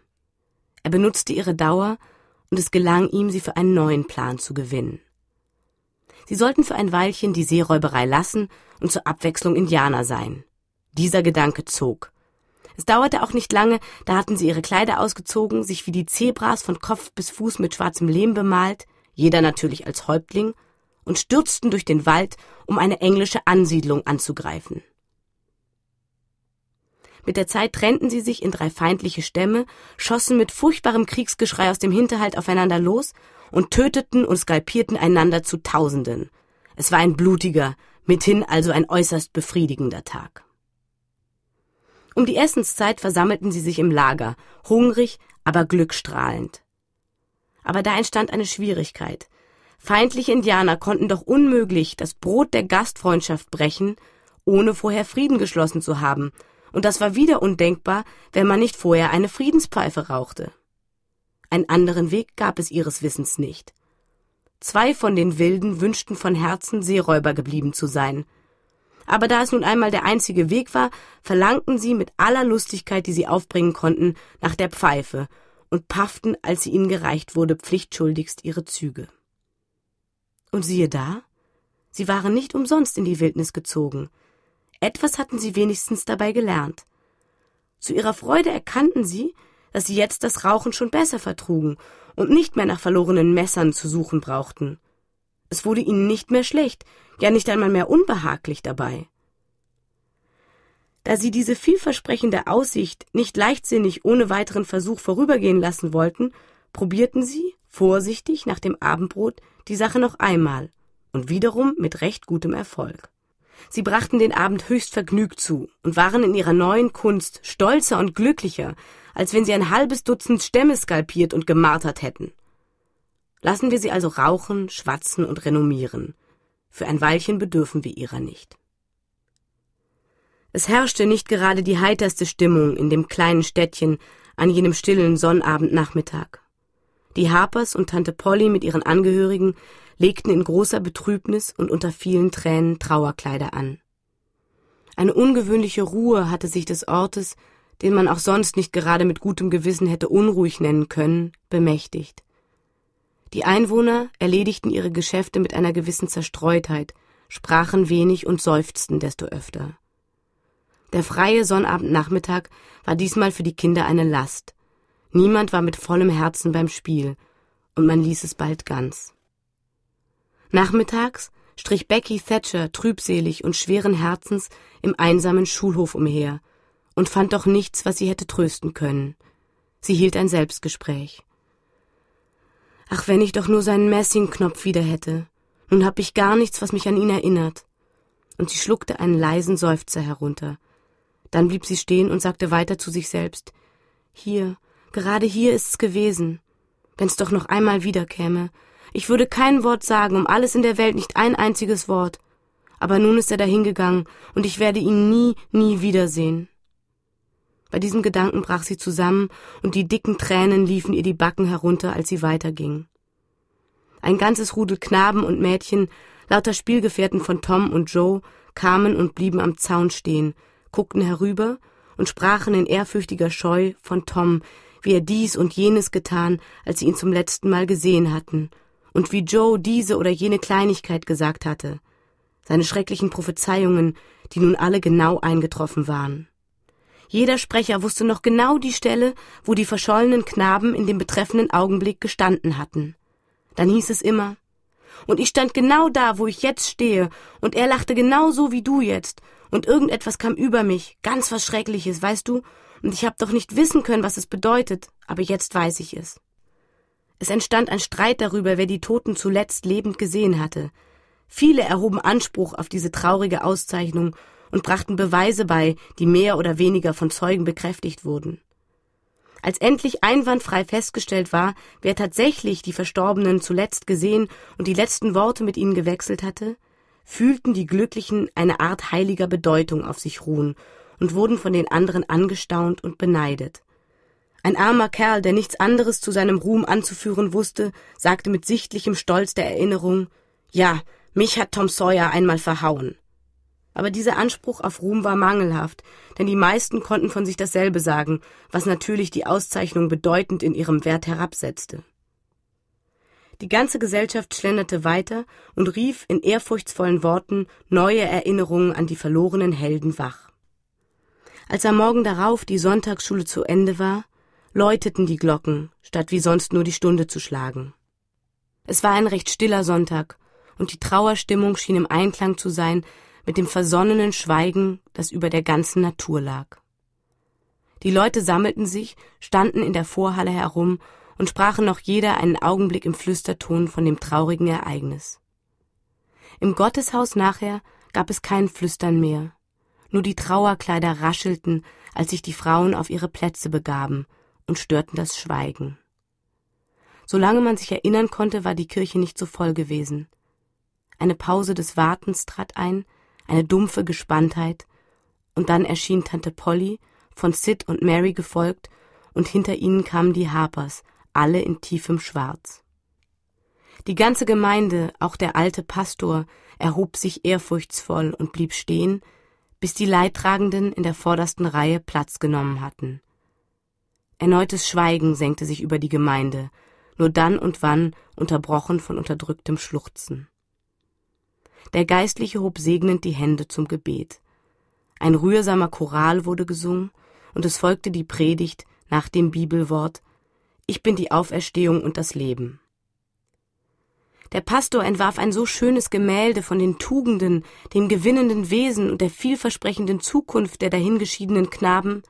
Er benutzte ihre Dauer, und es gelang ihm, sie für einen neuen Plan zu gewinnen. Sie sollten für ein Weilchen die Seeräuberei lassen und zur Abwechslung Indianer sein. Dieser Gedanke zog. Es dauerte auch nicht lange, da hatten sie ihre Kleider ausgezogen, sich wie die Zebras von Kopf bis Fuß mit schwarzem Lehm bemalt, jeder natürlich als Häuptling, und stürzten durch den Wald, um eine englische Ansiedlung anzugreifen. Mit der Zeit trennten sie sich in drei feindliche Stämme, schossen mit furchtbarem Kriegsgeschrei aus dem Hinterhalt aufeinander los und töteten und skalpierten einander zu Tausenden. Es war ein blutiger, mithin also ein äußerst befriedigender Tag. Um die Essenszeit versammelten sie sich im Lager, hungrig, aber glückstrahlend. Aber da entstand eine Schwierigkeit. Feindliche Indianer konnten doch unmöglich das Brot der Gastfreundschaft brechen, ohne vorher Frieden geschlossen zu haben und das war wieder undenkbar, wenn man nicht vorher eine Friedenspfeife rauchte. Einen anderen Weg gab es ihres Wissens nicht. Zwei von den Wilden wünschten von Herzen, Seeräuber geblieben zu sein. Aber da es nun einmal der einzige Weg war, verlangten sie mit aller Lustigkeit, die sie aufbringen konnten, nach der Pfeife und pafften, als sie ihnen gereicht wurde, pflichtschuldigst ihre Züge. Und siehe da, sie waren nicht umsonst in die Wildnis gezogen. Etwas hatten sie wenigstens dabei gelernt. Zu ihrer Freude erkannten sie, dass sie jetzt das Rauchen schon besser vertrugen und nicht mehr nach verlorenen Messern zu suchen brauchten. Es wurde ihnen nicht mehr schlecht, ja nicht einmal mehr unbehaglich dabei. Da sie diese vielversprechende Aussicht nicht leichtsinnig ohne weiteren Versuch vorübergehen lassen wollten, probierten sie, vorsichtig nach dem Abendbrot, die Sache noch einmal und wiederum mit recht gutem Erfolg. Sie brachten den Abend höchst vergnügt zu und waren in ihrer neuen Kunst stolzer und glücklicher, als wenn sie ein halbes Dutzend Stämme skalpiert und gemartert hätten. Lassen wir sie also rauchen, schwatzen und renommieren. Für ein Weilchen bedürfen wir ihrer nicht. Es herrschte nicht gerade die heiterste Stimmung in dem kleinen Städtchen an jenem stillen Sonnabendnachmittag. Die Harpers und Tante Polly mit ihren Angehörigen legten in großer Betrübnis und unter vielen Tränen Trauerkleider an. Eine ungewöhnliche Ruhe hatte sich des Ortes, den man auch sonst nicht gerade mit gutem Gewissen hätte unruhig nennen können, bemächtigt. Die Einwohner erledigten ihre Geschäfte mit einer gewissen Zerstreutheit, sprachen wenig und seufzten desto öfter. Der freie Sonnabendnachmittag war diesmal für die Kinder eine Last. Niemand war mit vollem Herzen beim Spiel, und man ließ es bald ganz. Nachmittags strich Becky Thatcher trübselig und schweren Herzens im einsamen Schulhof umher und fand doch nichts, was sie hätte trösten können. Sie hielt ein Selbstgespräch. Ach, wenn ich doch nur seinen Messingknopf wieder hätte. Nun hab ich gar nichts, was mich an ihn erinnert. Und sie schluckte einen leisen Seufzer herunter. Dann blieb sie stehen und sagte weiter zu sich selbst Hier, Gerade hier ist's gewesen. Wenn's doch noch einmal wiederkäme. Ich würde kein Wort sagen, um alles in der Welt nicht ein einziges Wort. Aber nun ist er dahingegangen, und ich werde ihn nie, nie wiedersehen. Bei diesem Gedanken brach sie zusammen, und die dicken Tränen liefen ihr die Backen herunter, als sie weiterging. Ein ganzes Rudel Knaben und Mädchen, lauter Spielgefährten von Tom und Joe, kamen und blieben am Zaun stehen, guckten herüber und sprachen in ehrfürchtiger Scheu von Tom, wie er dies und jenes getan, als sie ihn zum letzten Mal gesehen hatten, und wie Joe diese oder jene Kleinigkeit gesagt hatte, seine schrecklichen Prophezeiungen, die nun alle genau eingetroffen waren. Jeder Sprecher wusste noch genau die Stelle, wo die verschollenen Knaben in dem betreffenden Augenblick gestanden hatten. Dann hieß es immer Und ich stand genau da, wo ich jetzt stehe, und er lachte genau so wie du jetzt, und irgendetwas kam über mich, ganz was Schreckliches, weißt du, und ich habe doch nicht wissen können, was es bedeutet, aber jetzt weiß ich es. Es entstand ein Streit darüber, wer die Toten zuletzt lebend gesehen hatte. Viele erhoben Anspruch auf diese traurige Auszeichnung und brachten Beweise bei, die mehr oder weniger von Zeugen bekräftigt wurden. Als endlich einwandfrei festgestellt war, wer tatsächlich die Verstorbenen zuletzt gesehen und die letzten Worte mit ihnen gewechselt hatte, fühlten die Glücklichen eine Art heiliger Bedeutung auf sich ruhen und wurden von den anderen angestaunt und beneidet. Ein armer Kerl, der nichts anderes zu seinem Ruhm anzuführen wusste, sagte mit sichtlichem Stolz der Erinnerung Ja, mich hat Tom Sawyer einmal verhauen. Aber dieser Anspruch auf Ruhm war mangelhaft, denn die meisten konnten von sich dasselbe sagen, was natürlich die Auszeichnung bedeutend in ihrem Wert herabsetzte. Die ganze Gesellschaft schlenderte weiter und rief in ehrfurchtsvollen Worten neue Erinnerungen an die verlorenen Helden wach. Als am Morgen darauf die Sonntagsschule zu Ende war, läuteten die Glocken, statt wie sonst nur die Stunde zu schlagen. Es war ein recht stiller Sonntag, und die Trauerstimmung schien im Einklang zu sein mit dem versonnenen Schweigen, das über der ganzen Natur lag. Die Leute sammelten sich, standen in der Vorhalle herum und sprachen noch jeder einen Augenblick im Flüsterton von dem traurigen Ereignis. Im Gotteshaus nachher gab es kein Flüstern mehr, nur die Trauerkleider raschelten, als sich die Frauen auf ihre Plätze begaben und störten das Schweigen. Solange man sich erinnern konnte, war die Kirche nicht so voll gewesen. Eine Pause des Wartens trat ein, eine dumpfe Gespanntheit, und dann erschien Tante Polly, von Sid und Mary gefolgt, und hinter ihnen kamen die Harpers, alle in tiefem Schwarz. Die ganze Gemeinde, auch der alte Pastor, erhob sich ehrfurchtsvoll und blieb stehen, bis die Leidtragenden in der vordersten Reihe Platz genommen hatten. Erneutes Schweigen senkte sich über die Gemeinde, nur dann und wann unterbrochen von unterdrücktem Schluchzen. Der Geistliche hob segnend die Hände zum Gebet. Ein rührsamer Choral wurde gesungen, und es folgte die Predigt nach dem Bibelwort Ich bin die Auferstehung und das Leben. Der Pastor entwarf ein so schönes Gemälde von den Tugenden, dem gewinnenden Wesen und der vielversprechenden Zukunft der dahingeschiedenen Knaben,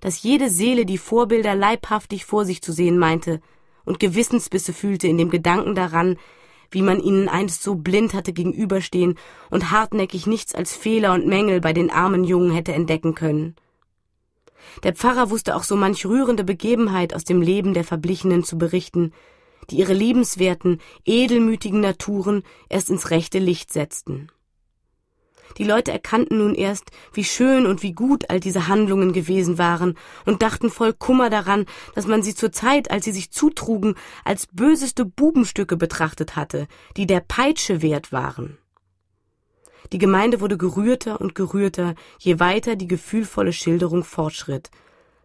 dass jede Seele die Vorbilder leibhaftig vor sich zu sehen meinte und Gewissensbisse fühlte in dem Gedanken daran, wie man ihnen einst so blind hatte gegenüberstehen und hartnäckig nichts als Fehler und Mängel bei den armen Jungen hätte entdecken können. Der Pfarrer wusste auch so manch rührende Begebenheit aus dem Leben der Verblichenen zu berichten, die ihre liebenswerten, edelmütigen Naturen erst ins rechte Licht setzten. Die Leute erkannten nun erst, wie schön und wie gut all diese Handlungen gewesen waren und dachten voll Kummer daran, dass man sie zur Zeit, als sie sich zutrugen, als böseste Bubenstücke betrachtet hatte, die der Peitsche wert waren. Die Gemeinde wurde gerührter und gerührter, je weiter die gefühlvolle Schilderung fortschritt,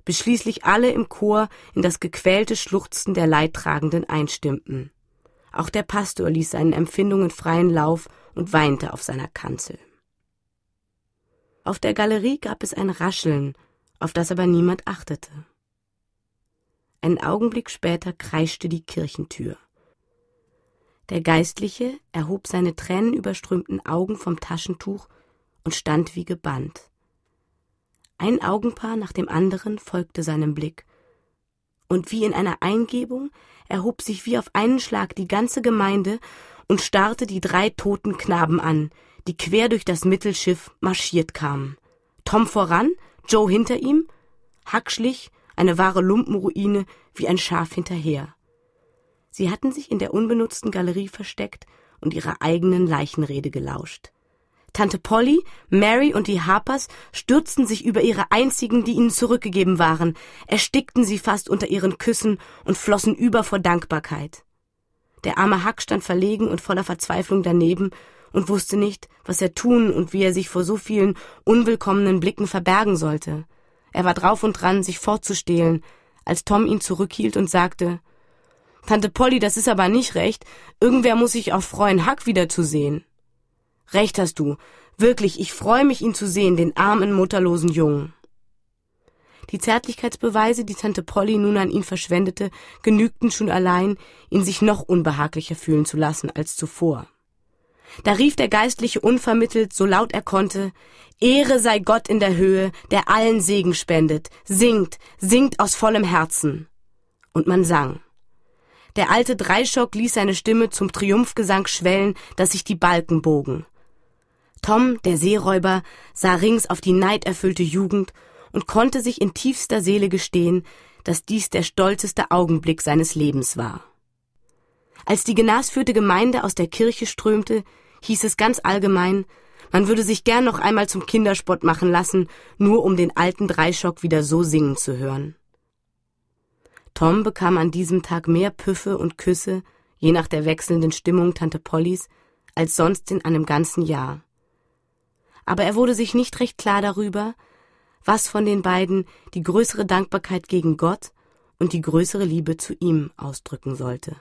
bis schließlich alle im Chor in das gequälte Schluchzen der Leidtragenden einstimmten. Auch der Pastor ließ seinen Empfindungen freien Lauf und weinte auf seiner Kanzel. Auf der Galerie gab es ein Rascheln, auf das aber niemand achtete. Einen Augenblick später kreischte die Kirchentür. Der Geistliche erhob seine tränenüberströmten Augen vom Taschentuch und stand wie gebannt. Ein Augenpaar nach dem anderen folgte seinem Blick. Und wie in einer Eingebung erhob sich wie auf einen Schlag die ganze Gemeinde und starrte die drei toten Knaben an, die quer durch das Mittelschiff marschiert kamen. Tom voran, Joe hinter ihm, Huck schlich, eine wahre Lumpenruine, wie ein Schaf hinterher. Sie hatten sich in der unbenutzten Galerie versteckt und ihrer eigenen Leichenrede gelauscht. Tante Polly, Mary und die Harpers stürzten sich über ihre einzigen, die ihnen zurückgegeben waren, erstickten sie fast unter ihren Küssen und flossen über vor Dankbarkeit. Der arme Huck stand verlegen und voller Verzweiflung daneben und wusste nicht, was er tun und wie er sich vor so vielen unwillkommenen Blicken verbergen sollte. Er war drauf und dran, sich fortzustehlen, als Tom ihn zurückhielt und sagte Tante Polly, das ist aber nicht recht, irgendwer muss sich auch freuen, Huck wiederzusehen. Recht hast du. Wirklich, ich freue mich, ihn zu sehen, den armen, mutterlosen Jungen. Die Zärtlichkeitsbeweise, die Tante Polly nun an ihn verschwendete, genügten schon allein, ihn sich noch unbehaglicher fühlen zu lassen als zuvor. Da rief der Geistliche unvermittelt, so laut er konnte, Ehre sei Gott in der Höhe, der allen Segen spendet, singt, singt aus vollem Herzen. Und man sang. Der alte Dreischock ließ seine Stimme zum Triumphgesang schwellen, dass sich die Balken bogen. Tom, der Seeräuber, sah rings auf die neiderfüllte Jugend und konnte sich in tiefster Seele gestehen, dass dies der stolzeste Augenblick seines Lebens war. Als die genasführte Gemeinde aus der Kirche strömte, hieß es ganz allgemein, man würde sich gern noch einmal zum Kinderspott machen lassen, nur um den alten Dreischock wieder so singen zu hören. Tom bekam an diesem Tag mehr Püffe und Küsse, je nach der wechselnden Stimmung Tante Pollys, als sonst in einem ganzen Jahr aber er wurde sich nicht recht klar darüber, was von den beiden die größere Dankbarkeit gegen Gott und die größere Liebe zu ihm ausdrücken sollte